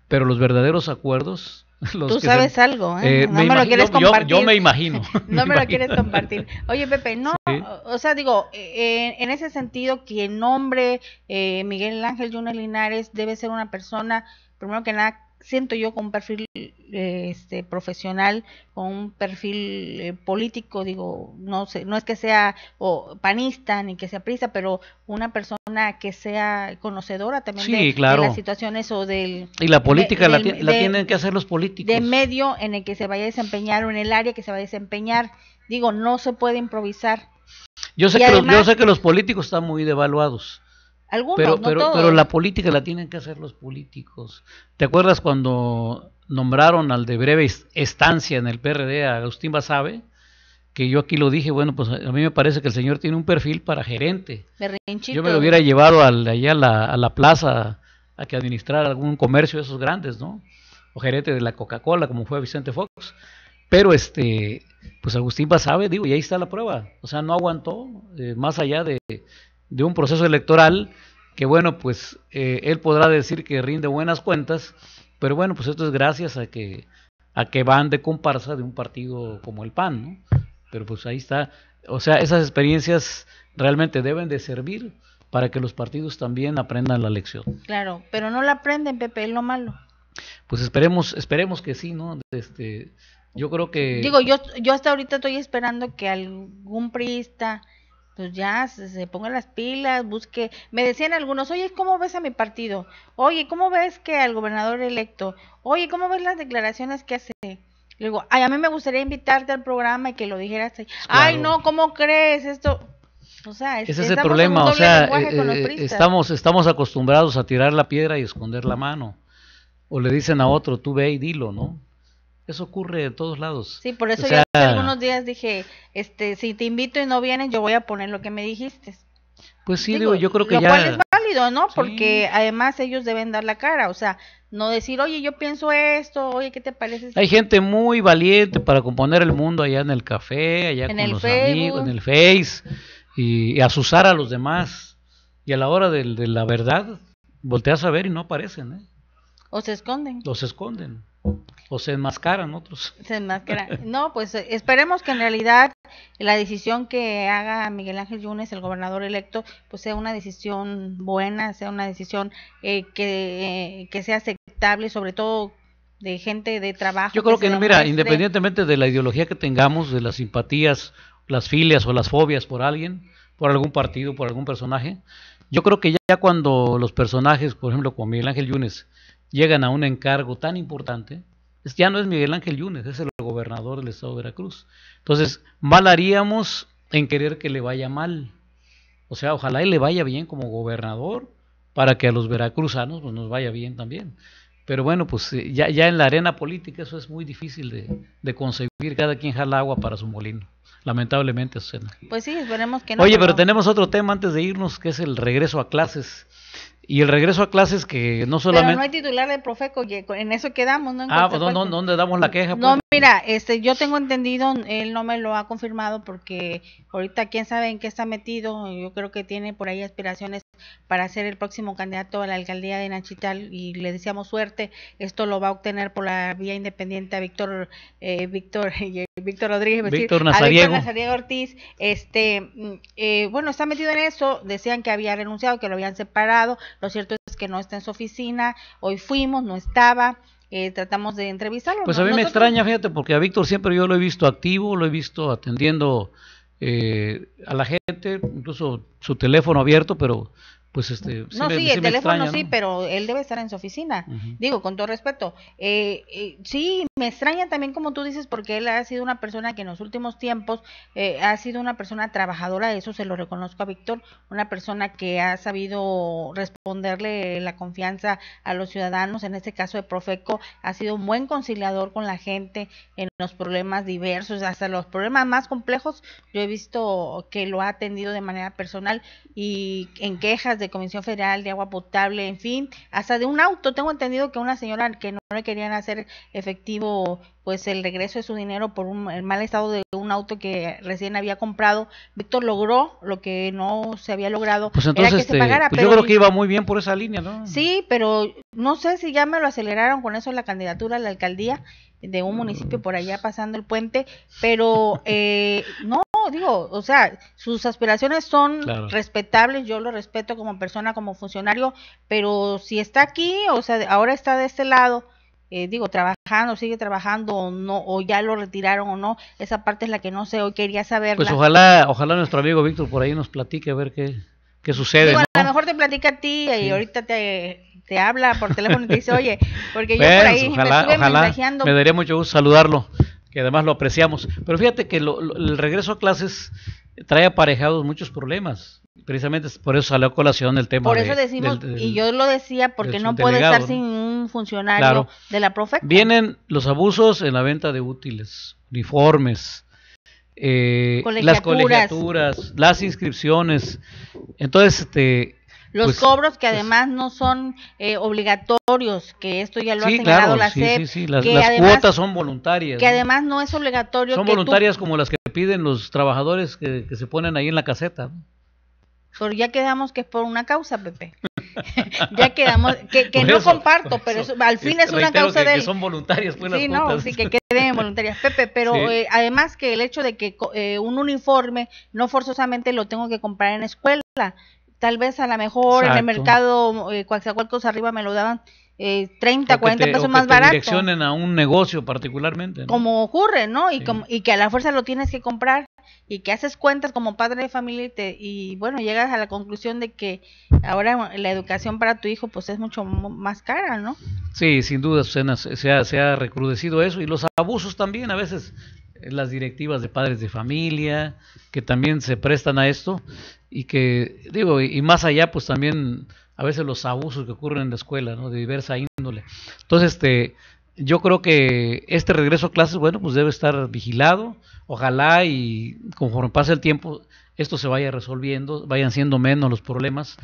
pero los verdaderos acuerdos Tú sabes algo, ¿eh? no me, lo quieres compartir. Yo, me imagino. no me, lo quieres compartir. Oye, Pepe, no, o sea, digo, eh, eh, en ese sentido, el nombre Miguel Ángel Junior Linares debe ser una persona, primero que nada, siento yo con un perfil eh, este, profesional con un perfil eh, político, digo, no sé, no es que sea o panista ni que sea prisa, pero una persona que sea conocedora también de, las situaciones o del... Y la política la, tienen que hacer los políticos. De medio en el que se vaya a desempeñar o en el área que se va a desempeñar. Digo, no se puede improvisar. Yo sé, que, los, yo sé que los políticos están muy devaluados. Algunos, pero, pero, pero la política la tienen que hacer los políticos. ¿Te acuerdas cuando nombraron al de breve estancia en el PRD a Agustín Basabe, que yo aquí lo dije, bueno, pues a mí me parece que el señor tiene un perfil para gerente. Yo me lo hubiera llevado allá a la, plaza a que administrar algún comercio de esos grandes, ¿no? O gerente de la Coca-Cola, como fue Vicente Fox. Pero este, pues Agustín Basabe, digo, y ahí está la prueba. O sea, no aguantó, eh, más allá de, un proceso electoral, que bueno, pues eh, él podrá decir que rinde buenas cuentas, pero bueno, pues esto es gracias a que, a que van de comparsa de un partido como el PAN, ¿no? Pero pues ahí está. O sea, esas experiencias realmente deben de servir para que los partidos también aprendan la lección. Claro, pero no la aprenden, Pepe, es lo malo. Pues esperemos, esperemos que sí, ¿no? Este, yo creo que... Digo, yo, yo hasta ahorita estoy esperando que algún priista pues ya se, pongan las pilas, busque. Me decían algunos, oye, ¿cómo ves a mi partido? Oye, ¿cómo ves que al gobernador electo? Oye, ¿cómo ves las declaraciones que hace? Le digo, ay, a mí me gustaría invitarte al programa y que lo dijeras ahí. Ay, no, ¿cómo crees esto? O sea, es, ese el problema, o sea, eh, eh, estamos, estamos acostumbrados a tirar la piedra y esconder la mano. O le dicen a otro, tú ve y dilo, ¿no? Eso ocurre de todos lados. Sí, por eso yo hace algunos días dije, este, si te invito y no vienes, yo voy a poner lo que me dijiste. Pues sí, digo, yo creo que lo Cual es válido, ¿no? Porque además ellos deben dar la cara, o sea, no decir, oye, yo pienso esto, oye, ¿qué te parece? Hay gente muy valiente para componer el mundo allá en el café, allá en con los amigos, en el Face, y, asusar a los demás. Y a la hora de, la verdad, volteas a ver y no aparecen, ¿eh? O se esconden. Los esconden. O se enmascaran otros. Se enmascaran. No, pues eh, esperemos que en realidad la decisión que haga Miguel Ángel Yunes, el gobernador electo, pues sea una decisión buena, sea una decisión eh, que, eh, que sea aceptable, sobre todo de gente de trabajo. Yo creo que, mira, independientemente de la ideología que tengamos, de las simpatías, las filias o las fobias por alguien, por algún partido, por algún personaje, yo creo que ya cuando los personajes, por ejemplo, como Miguel Ángel Yunes, llegan a un encargo tan importante, ya no es Miguel Ángel Yunes, es el gobernador del estado de Veracruz. Entonces, mal haríamos en querer que le vaya mal. O sea, ojalá él le vaya bien como gobernador para que a los veracruzanos pues, nos vaya bien también. Pero bueno, pues eh, ya, ya en la arena política eso es muy difícil de, concebir, conseguir. Cada quien jala agua para su molino. Lamentablemente, Susana. Pues sí, esperemos que no. Oye, pero tenemos otro tema antes de irnos, que es el regreso a clases. Y el regreso a clases que no solamente... Pero no hay titular de Profeco, en eso quedamos, ¿no? ah, pues no, ¿dónde damos la queja? No, pues? mira, este, yo tengo entendido, él no me lo ha confirmado porque ahorita quién sabe en qué está metido, yo creo que tiene por ahí aspiraciones para ser el próximo candidato a la alcaldía de Nachital y le deseamos suerte, esto lo va a obtener por la vía independiente a Víctor, eh, Víctor, eh, Víctor Rodríguez, pues Víctor Nazariego. Ortiz, este, mm, eh, bueno, está metido en eso, decían que había renunciado, que lo habían separado, lo cierto es que no está en su oficina, hoy fuimos, no estaba, eh, tratamos de entrevistarlo. Pues a mí me extraña, fíjate, porque a Víctor siempre yo lo he visto activo, lo he visto atendiendo eh, a la gente, incluso su teléfono abierto, pero pues este... no, sí, el teléfono sí, pero él debe estar en su oficina. Digo, con todo respeto. Eh, eh, sí, me extraña también como tú dices, porque él ha sido una persona que en los últimos tiempos eh, ha sido una persona trabajadora, eso se lo reconozco a Víctor, una persona que ha sabido responderle la confianza a los ciudadanos, en este caso de Profeco, ha sido un buen conciliador con la gente en los problemas diversos, hasta los problemas más complejos, yo he visto que lo ha atendido de manera personal y en quejas de Comisión Federal de Agua Potable, en fin, hasta de un auto. Tengo entendido que una señora que no le querían hacer efectivo pues el regreso de su dinero por un, el mal estado de un auto que recién había comprado, Víctor logró lo que no se había logrado. Pues entonces, que se este, pagara, pues yo creo que iba muy bien por esa línea, ¿no? Sí, pero no sé si ya me lo aceleraron con eso la candidatura a la alcaldía de un municipio por allá pasando el puente, pero eh, no, digo, o sea, sus aspiraciones son respetables, yo lo respeto como persona, como funcionario, pero si está aquí, o sea, ahora está de este lado, eh, digo, trabajando, sigue trabajando o no, o ya lo retiraron o no, esa parte es la que no sé, hoy quería saber. Pues ojalá, ojalá nuestro amigo Víctor por ahí nos platique a ver qué, sucede. A lo mejor te platica a ti y ahorita te, te habla por teléfono y te dice, oye, porque yo por pues, ahí me estuve ojalá, Me daría mucho gusto saludarlo que además lo apreciamos. Pero fíjate que el regreso a clases trae aparejados muchos problemas. Precisamente por eso salió a colación el tema. Por eso decimos, y yo lo decía, porque no puede estar sin un funcionario de la profe. Vienen los abusos en la venta de útiles, uniformes, eh, las colegiaturas, las inscripciones. Entonces, este, los pues, cobros que pues, además no son eh, obligatorios, que esto ya lo ha señalado la SEP Sí, sí, las, que las cuotas son voluntarias. Que además no es obligatorio. Son voluntarias como las que piden los trabajadores que, se ponen ahí en la caseta. Pero ya quedamos que es por una causa, Pepe. ya quedamos, que, no comparto, pero al fin es una causa de... Que son voluntarias. Pues, sí, no, sí, que queden voluntarias, Pepe, pero eh, además que el hecho de que eh, un uniforme no forzosamente lo tengo que comprar en escuela, tal vez a lo mejor en el mercado eh, cualquier cosa arriba me lo daban eh, 30, 40 pesos más que te barato. a un negocio particularmente. Como ocurre, ¿no? Y, y que a la fuerza lo tienes que comprar y que haces cuentas como padre de familia y, te, y bueno, llegas a la conclusión de que ahora la educación para tu hijo pues es mucho más cara, ¿no? Sí, sin duda, Susana, se ha, se ha recrudecido eso y los abusos también a veces eh, las directivas de padres de familia que también se prestan a esto y que, digo, y, más allá, pues también a veces los abusos que ocurren en la escuela, ¿no? De diversa índole. Entonces, este, yo creo que este regreso a clases, bueno, pues debe estar vigilado. Ojalá y conforme pase el tiempo, esto se vaya resolviendo, vayan siendo menos los problemas.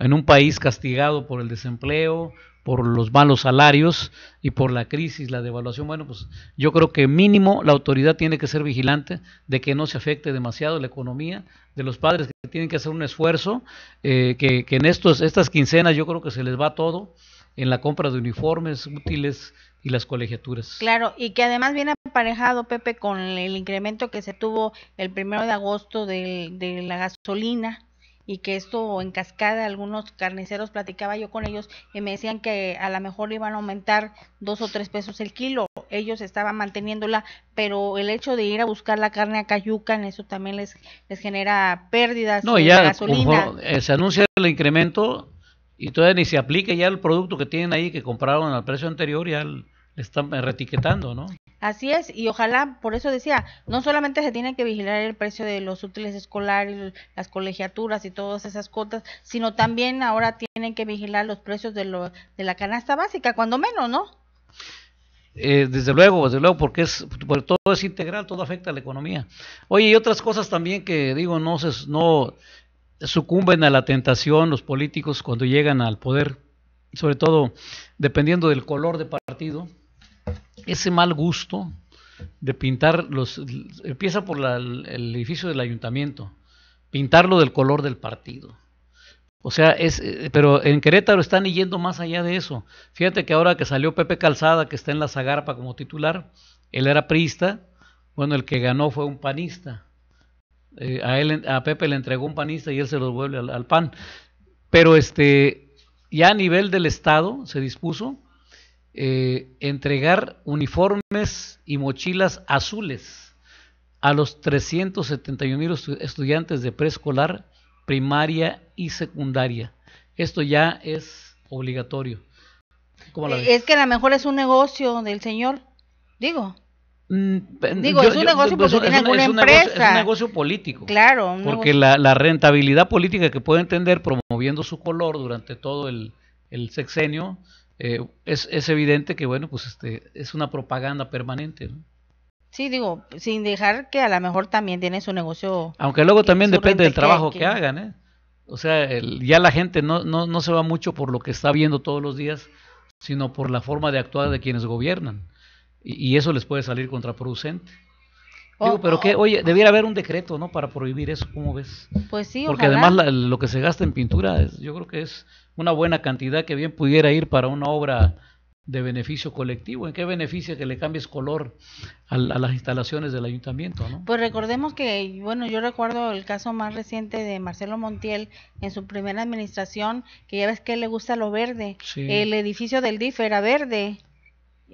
En un país castigado por el desempleo, por los malos salarios y por la crisis, la devaluación, bueno, pues yo creo que mínimo la autoridad tiene que ser vigilante de que no se afecte demasiado la economía de los padres que tienen que hacer un esfuerzo, eh, que, en estos, estas quincenas yo creo que se les va todo en la compra de uniformes útiles y las colegiaturas. Claro, y que además viene aparejado, Pepe, con el incremento que se tuvo el primero de agosto de la gasolina, y que esto en cascada algunos carniceros platicaba yo con ellos y me decían que a lo mejor iban a aumentar dos o tres pesos el kilo ellos estaban manteniéndola pero el hecho de ir a buscar la carne a en eso también les les genera pérdidas no ya gasolina. Eh, se anuncia el incremento y todavía ni se aplica ya el producto que tienen ahí que compraron al precio anterior y al le están eh, retiquetando, ¿no? Así es, y ojalá, por eso decía, no solamente se tiene que vigilar el precio de los útiles escolares, las colegiaturas y todas esas cuotas, sino también ahora tienen que vigilar los precios de, lo, de la canasta básica, cuando menos, ¿no? Eh, desde luego, desde luego, porque es todo es integral, todo afecta a la economía. Oye, y otras cosas también que digo, no se, no sucumben a la tentación los políticos cuando llegan al poder, sobre todo dependiendo del color de partido ese mal gusto de pintar los empieza por el edificio del ayuntamiento pintarlo del color del partido o sea es eh, pero en Querétaro están yendo más allá de eso fíjate que ahora que salió Pepe Calzada que está en la Zagarpa como titular él era priista bueno el que ganó fue un panista eh, a él a Pepe le entregó un panista y él se lo devuelve al pan pero este ya a nivel del estado se dispuso eh, entregar uniformes y mochilas azules a los 371 mil estudiantes de preescolar, primaria y secundaria. Esto ya es obligatorio. Eh, es que a lo mejor es un negocio del señor, digo. Mm, digo, es un negocio pues, porque tiene empresa. es un negocio político. Claro. porque La, rentabilidad política que puede entender promoviendo su color durante todo el sexenio, eh, es, evidente que, bueno, pues este, es una propaganda permanente, Sí, digo, sin dejar que a lo mejor también tiene su negocio. Aunque luego también depende del trabajo que, hagan, ¿eh? O sea, ya la gente no, no, se va mucho por lo que está viendo todos los días, sino por la forma de actuar de quienes gobiernan. y eso les puede salir contraproducente. Digo, oh, pero que, oh. oye, debiera haber un decreto, ¿no? Para prohibir eso, ¿cómo ves? Pues sí, Porque además lo que se gasta en pintura, es, yo creo que es una buena cantidad que bien pudiera ir para una obra de beneficio colectivo. ¿En qué beneficia que le cambies color a, las instalaciones del ayuntamiento? ¿no? Pues recordemos que, bueno, yo recuerdo el caso más reciente de Marcelo Montiel en su primera administración, que ya ves que le gusta lo verde. El edificio del DIF era verde.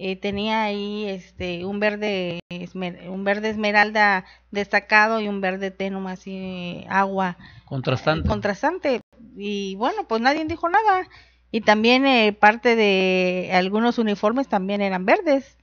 Eh, tenía ahí este un verde un verde esmeralda destacado y un verde tenue así agua contrastante contrastante y bueno pues nadie dijo nada y también eh, parte de algunos uniformes también eran verdes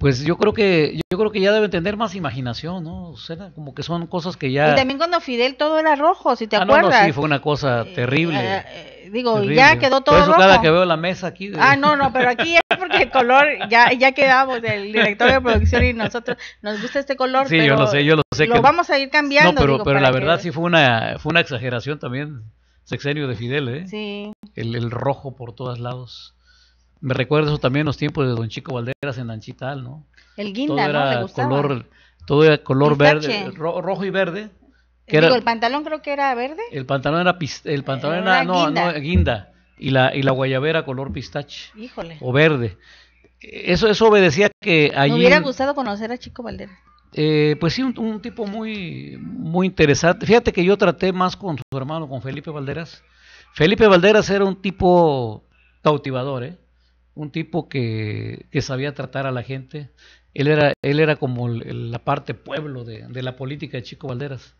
pues yo creo que yo creo que ya deben entender más imaginación, ¿no? O sea, como que son cosas que ya Y también cuando Fidel todo era rojo, si te ah, acuerdas. No, no, sí, fue una cosa eh, terrible. Eh, eh, digo, ya quedó todo Por eso rojo. que veo la mesa aquí. Ah, no, no, pero aquí es porque el color ya ya quedamos el director de producción y nosotros nos gusta este color, Sí, yo lo sé, yo lo sé lo vamos a ir cambiando. No, pero pero la verdad sí fue una fue una exageración también sexenio de Fidel, ¿eh? Sí. El, el rojo por todos lados. Me recuerda eso también los tiempos de Don Chico Valderas en Anchital, ¿no? El guinda, todo era ¿no? Color, todo color verde, rojo y verde. el pantalón creo que era verde. El pantalón era, el pantalón eh, era, guinda. y la, y la guayabera color pistache. Híjole. O verde. Eso, eso obedecía que allí... Me hubiera gustado conocer a Chico Valderas. Eh, pues sí, un, tipo muy, muy interesante. Fíjate que yo traté más con su hermano, con Felipe Valderas. Felipe Valderas era un tipo cautivador, ¿eh? un tipo que, que, sabía tratar a la gente. Él era, él era como la parte pueblo de, de, la política de Chico Valderas.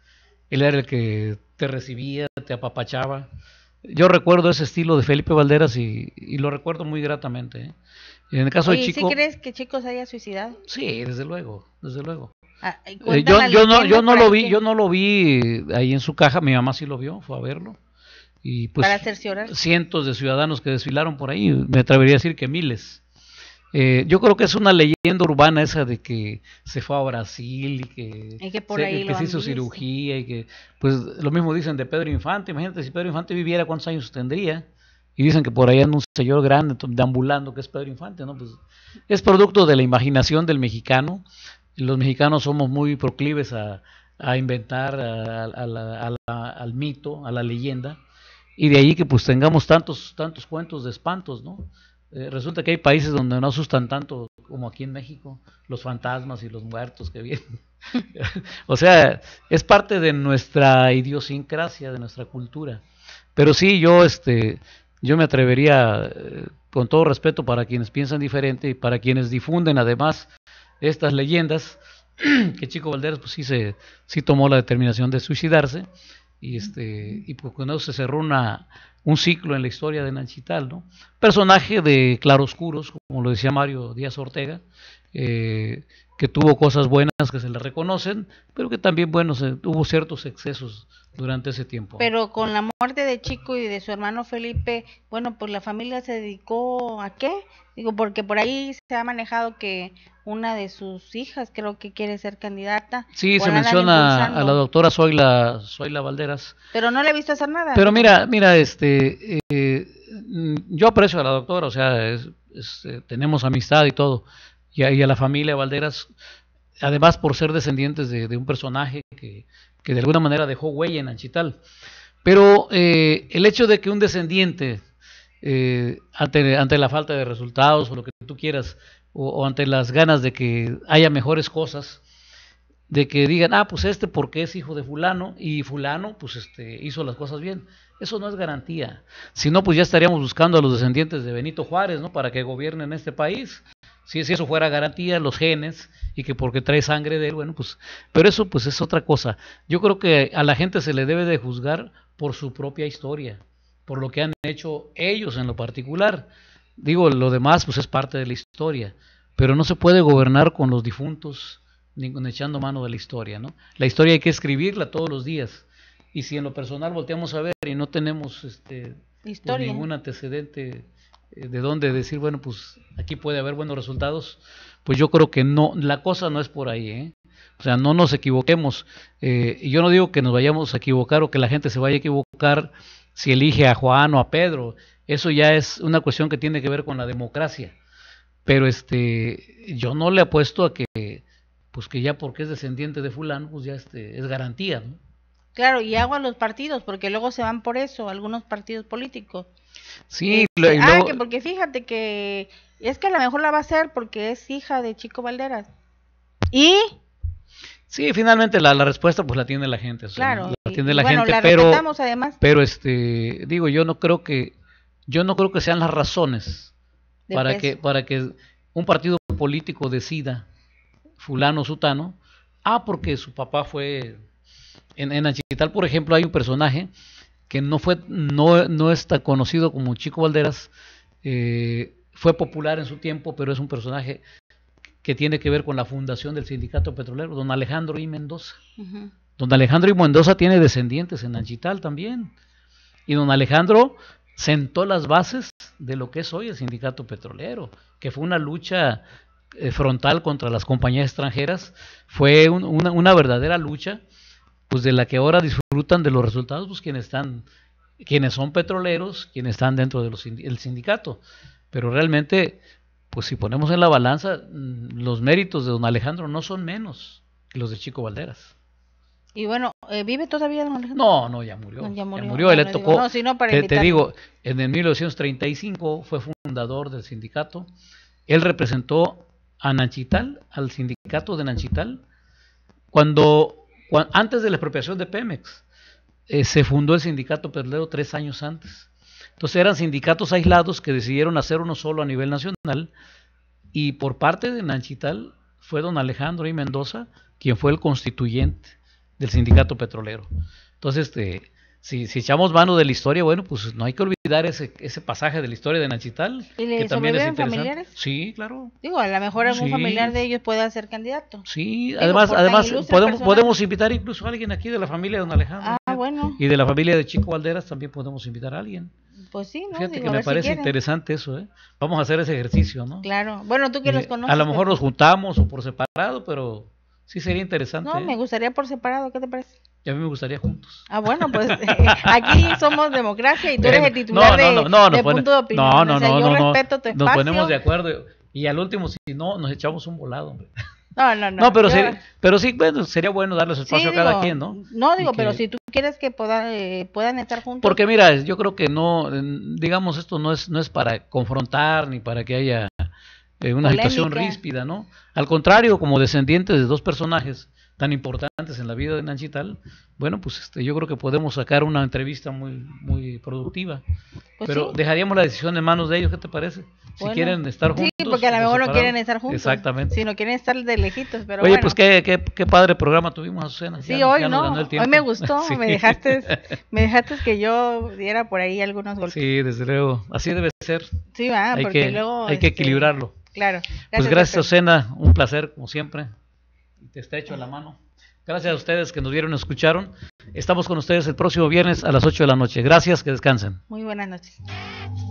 Él era el que te recibía, te apapachaba. Yo recuerdo ese estilo de Felipe Valderas y, y lo recuerdo muy gratamente. ¿eh? En el caso de Chico, ¿sí crees que Chico se haya suicidado? Sí, desde luego, desde luego. Ah, eh, yo, yo, no, lo vi, yo no lo vi ahí en su caja. Mi mamá sí lo vio, fue a verlo y pues cientos de ciudadanos que desfilaron por ahí, me atrevería a decir que miles. Eh, yo creo que es una leyenda urbana esa de que se fue a Brasil y que, se, hizo cirugía y que, pues lo mismo dicen de Pedro Infante, imagínate si Pedro Infante viviera cuántos años tendría y dicen que por ahí anda un señor grande deambulando que es Pedro Infante, ¿no? Pues es producto de la imaginación del mexicano, los mexicanos somos muy proclives a, inventar al mito, a la leyenda y de ahí que pues tengamos tantos, tantos cuentos de espantos, ¿no? Eh, resulta que hay países donde no asustan tanto como aquí en México, los fantasmas y los muertos que vienen. o sea, es parte de nuestra idiosincrasia, de nuestra cultura. Pero sí, yo, este, yo me atrevería, eh, con todo respeto para quienes piensan diferente y para quienes difunden además estas leyendas, que Chico Valderas pues sí, se, sí tomó la determinación de suicidarse, y, este, y pues, se cerró una, un ciclo en la historia de Nanchital, ¿no? Personaje de claroscuros, como lo decía Mario Díaz Ortega, eh, que tuvo cosas buenas que se le reconocen, pero que también, bueno, se, hubo ciertos excesos durante ese tiempo. Pero con la muerte de Chico y de su hermano Felipe, bueno, pues la familia se dedicó a qué? Digo, porque por ahí se ha manejado que una de sus hijas creo que quiere ser candidata. Sí, se menciona a la doctora Zoila, Zoila Valderas. Pero no le he visto hacer nada. Pero mira, mira, este, eh, yo aprecio a la doctora, o sea, eh, tenemos amistad y todo, y a, la familia Valderas, además por ser descendientes de, un personaje que, de alguna manera dejó huella en Anchital. Pero eh, el hecho de que un descendiente, eh, ante, la falta de resultados o lo que tú quieras, o, ante las ganas de que haya mejores cosas, de que digan, ah, pues este porque es hijo de fulano y fulano pues este, hizo las cosas bien. Eso no es garantía. Si no, pues ya estaríamos buscando a los descendientes de Benito Juárez, ¿no? Para que gobiernen este país. Si, eso fuera garantía, los genes, y que porque trae sangre de él, bueno, pues, pero eso pues es otra cosa. Yo creo que a la gente se le debe de juzgar por su propia historia, por lo que han hecho ellos en lo particular. Digo, lo demás pues es parte de la historia, pero no se puede gobernar con los difuntos echando mano de la historia, ¿no? La historia hay que escribirla todos los días. Y si en lo personal volteamos a ver y no tenemos este, pues, ningún antecedente eh, de dónde decir, bueno, pues aquí puede haber buenos resultados, pues yo creo que no, la cosa no es por ahí, ¿eh? O sea, no nos equivoquemos. Eh, yo no digo que nos vayamos a equivocar o que la gente se vaya a equivocar si elige a Juan o a Pedro. Eso ya es una cuestión que tiene que ver con la democracia. Pero este, yo no le apuesto a que, pues que ya porque es descendiente de fulano, pues ya este, es garantía, Claro, y hago a los partidos, porque luego se van por eso, algunos partidos políticos. Sí, ah, porque fíjate que es que a lo mejor la va a hacer porque es hija de Chico Valderas. ¿Y? Sí, finalmente la, respuesta pues la tiene la gente. claro. La tiene la gente, la pero además. pero este digo yo no creo que yo no creo que sean las razones para que para que un partido político decida fulano sutano. Ah, porque su papá fue en, en por ejemplo, hay un personaje que no fue no, no conocido como Chico Valderas, eh, fue popular en su tiempo, pero es un personaje que tiene que ver con la fundación del sindicato petrolero, don Alejandro y Mendoza. Don Alejandro y Mendoza tiene descendientes en Anchital también. Y don Alejandro sentó las bases de lo que es hoy el sindicato petrolero, que fue una lucha eh, frontal contra las compañías extranjeras, fue una verdadera lucha pues de la que ahora disfrutan de los resultados, pues quienes están, quienes son petroleros, quienes están dentro del sindicato. Pero realmente, pues si ponemos en la balanza, mm, los méritos de don Alejandro no son menos que los de Chico Valderas. Y bueno, eh, ¿vive todavía don Alejandro? No, no, ya murió. ya murió, ah, le tocó. te, te, digo, en el 1935 fue fundador del sindicato. Él representó a Nanchital, al sindicato de Nanchital. Cuando antes de la expropiación de Pemex, eh, se fundó el sindicato petrolero tres años antes. Entonces eran sindicatos aislados que decidieron hacer uno solo a nivel nacional y por parte de Nanchital fue don Alejandro y Mendoza quien fue el constituyente del sindicato petrolero. Entonces, este, si, si, echamos mano de la historia, bueno, pues no hay que olvidar ese, ese pasaje de la historia de Nachital. ¿Y que también es interesante. familiares? Sí, claro. Digo, a lo mejor algún familiar de ellos pueda ser candidato. Sí, además, además podemos, podemos invitar incluso a alguien aquí de la familia de don Alejandro. Ah, bueno. Y de la familia de Chico Valderas también podemos invitar a alguien. Pues sí, ¿no? Fíjate que me parece interesante eso, ¿eh? Vamos a hacer ese ejercicio, ¿no? Claro. Bueno, tú que los eh, conoces. A lo mejor nos juntamos o por separado, pero Sí, sería interesante. No, ¿eh? me gustaría por separado, ¿qué te parece? Y a mí me gustaría juntos. Ah, bueno, pues eh, aquí somos democracia y tú eres el titular no, no, no, no, de, punto de opinión. No, no, no, yo no, respeto tu espacio. Nos ponemos de acuerdo y al último, si no, nos echamos un volado, No, no, no. No, pero, pero sí, bueno, sería bueno darles espacio a cada quien, ¿no? No, digo, pero si tú quieres que eh, puedan estar juntos. Porque mira, yo creo que no, digamos, esto no es, no es para confrontar ni para que haya eh, una agitación situación ríspida, ¿no? Al contrario, como descendientes de dos personajes tan importantes en la vida de Tal bueno, pues este, yo creo que podemos sacar una entrevista muy muy productiva. Pues pero dejaríamos la decisión en manos de ellos, ¿qué te parece? Si quieren estar juntos. Sí, porque a lo mejor no quieren estar juntos. Exactamente. Si no quieren estar de lejitos, pero Oye, pues qué, padre programa tuvimos, Azucena. Sí, hoy no, hoy me gustó, me dejaste me dejaste que yo diera por ahí algunos golpes. Sí, desde luego, así debe ser. Sí, va, porque luego... Hay que este, equilibrarlo. Claro. pues gracias, Osena. Un placer, como siempre. Te está hecho la mano. Gracias a ustedes que nos vieron y escucharon. Estamos con ustedes el próximo viernes a las 8 de la noche. Gracias, que descansen. Muy buenas noches.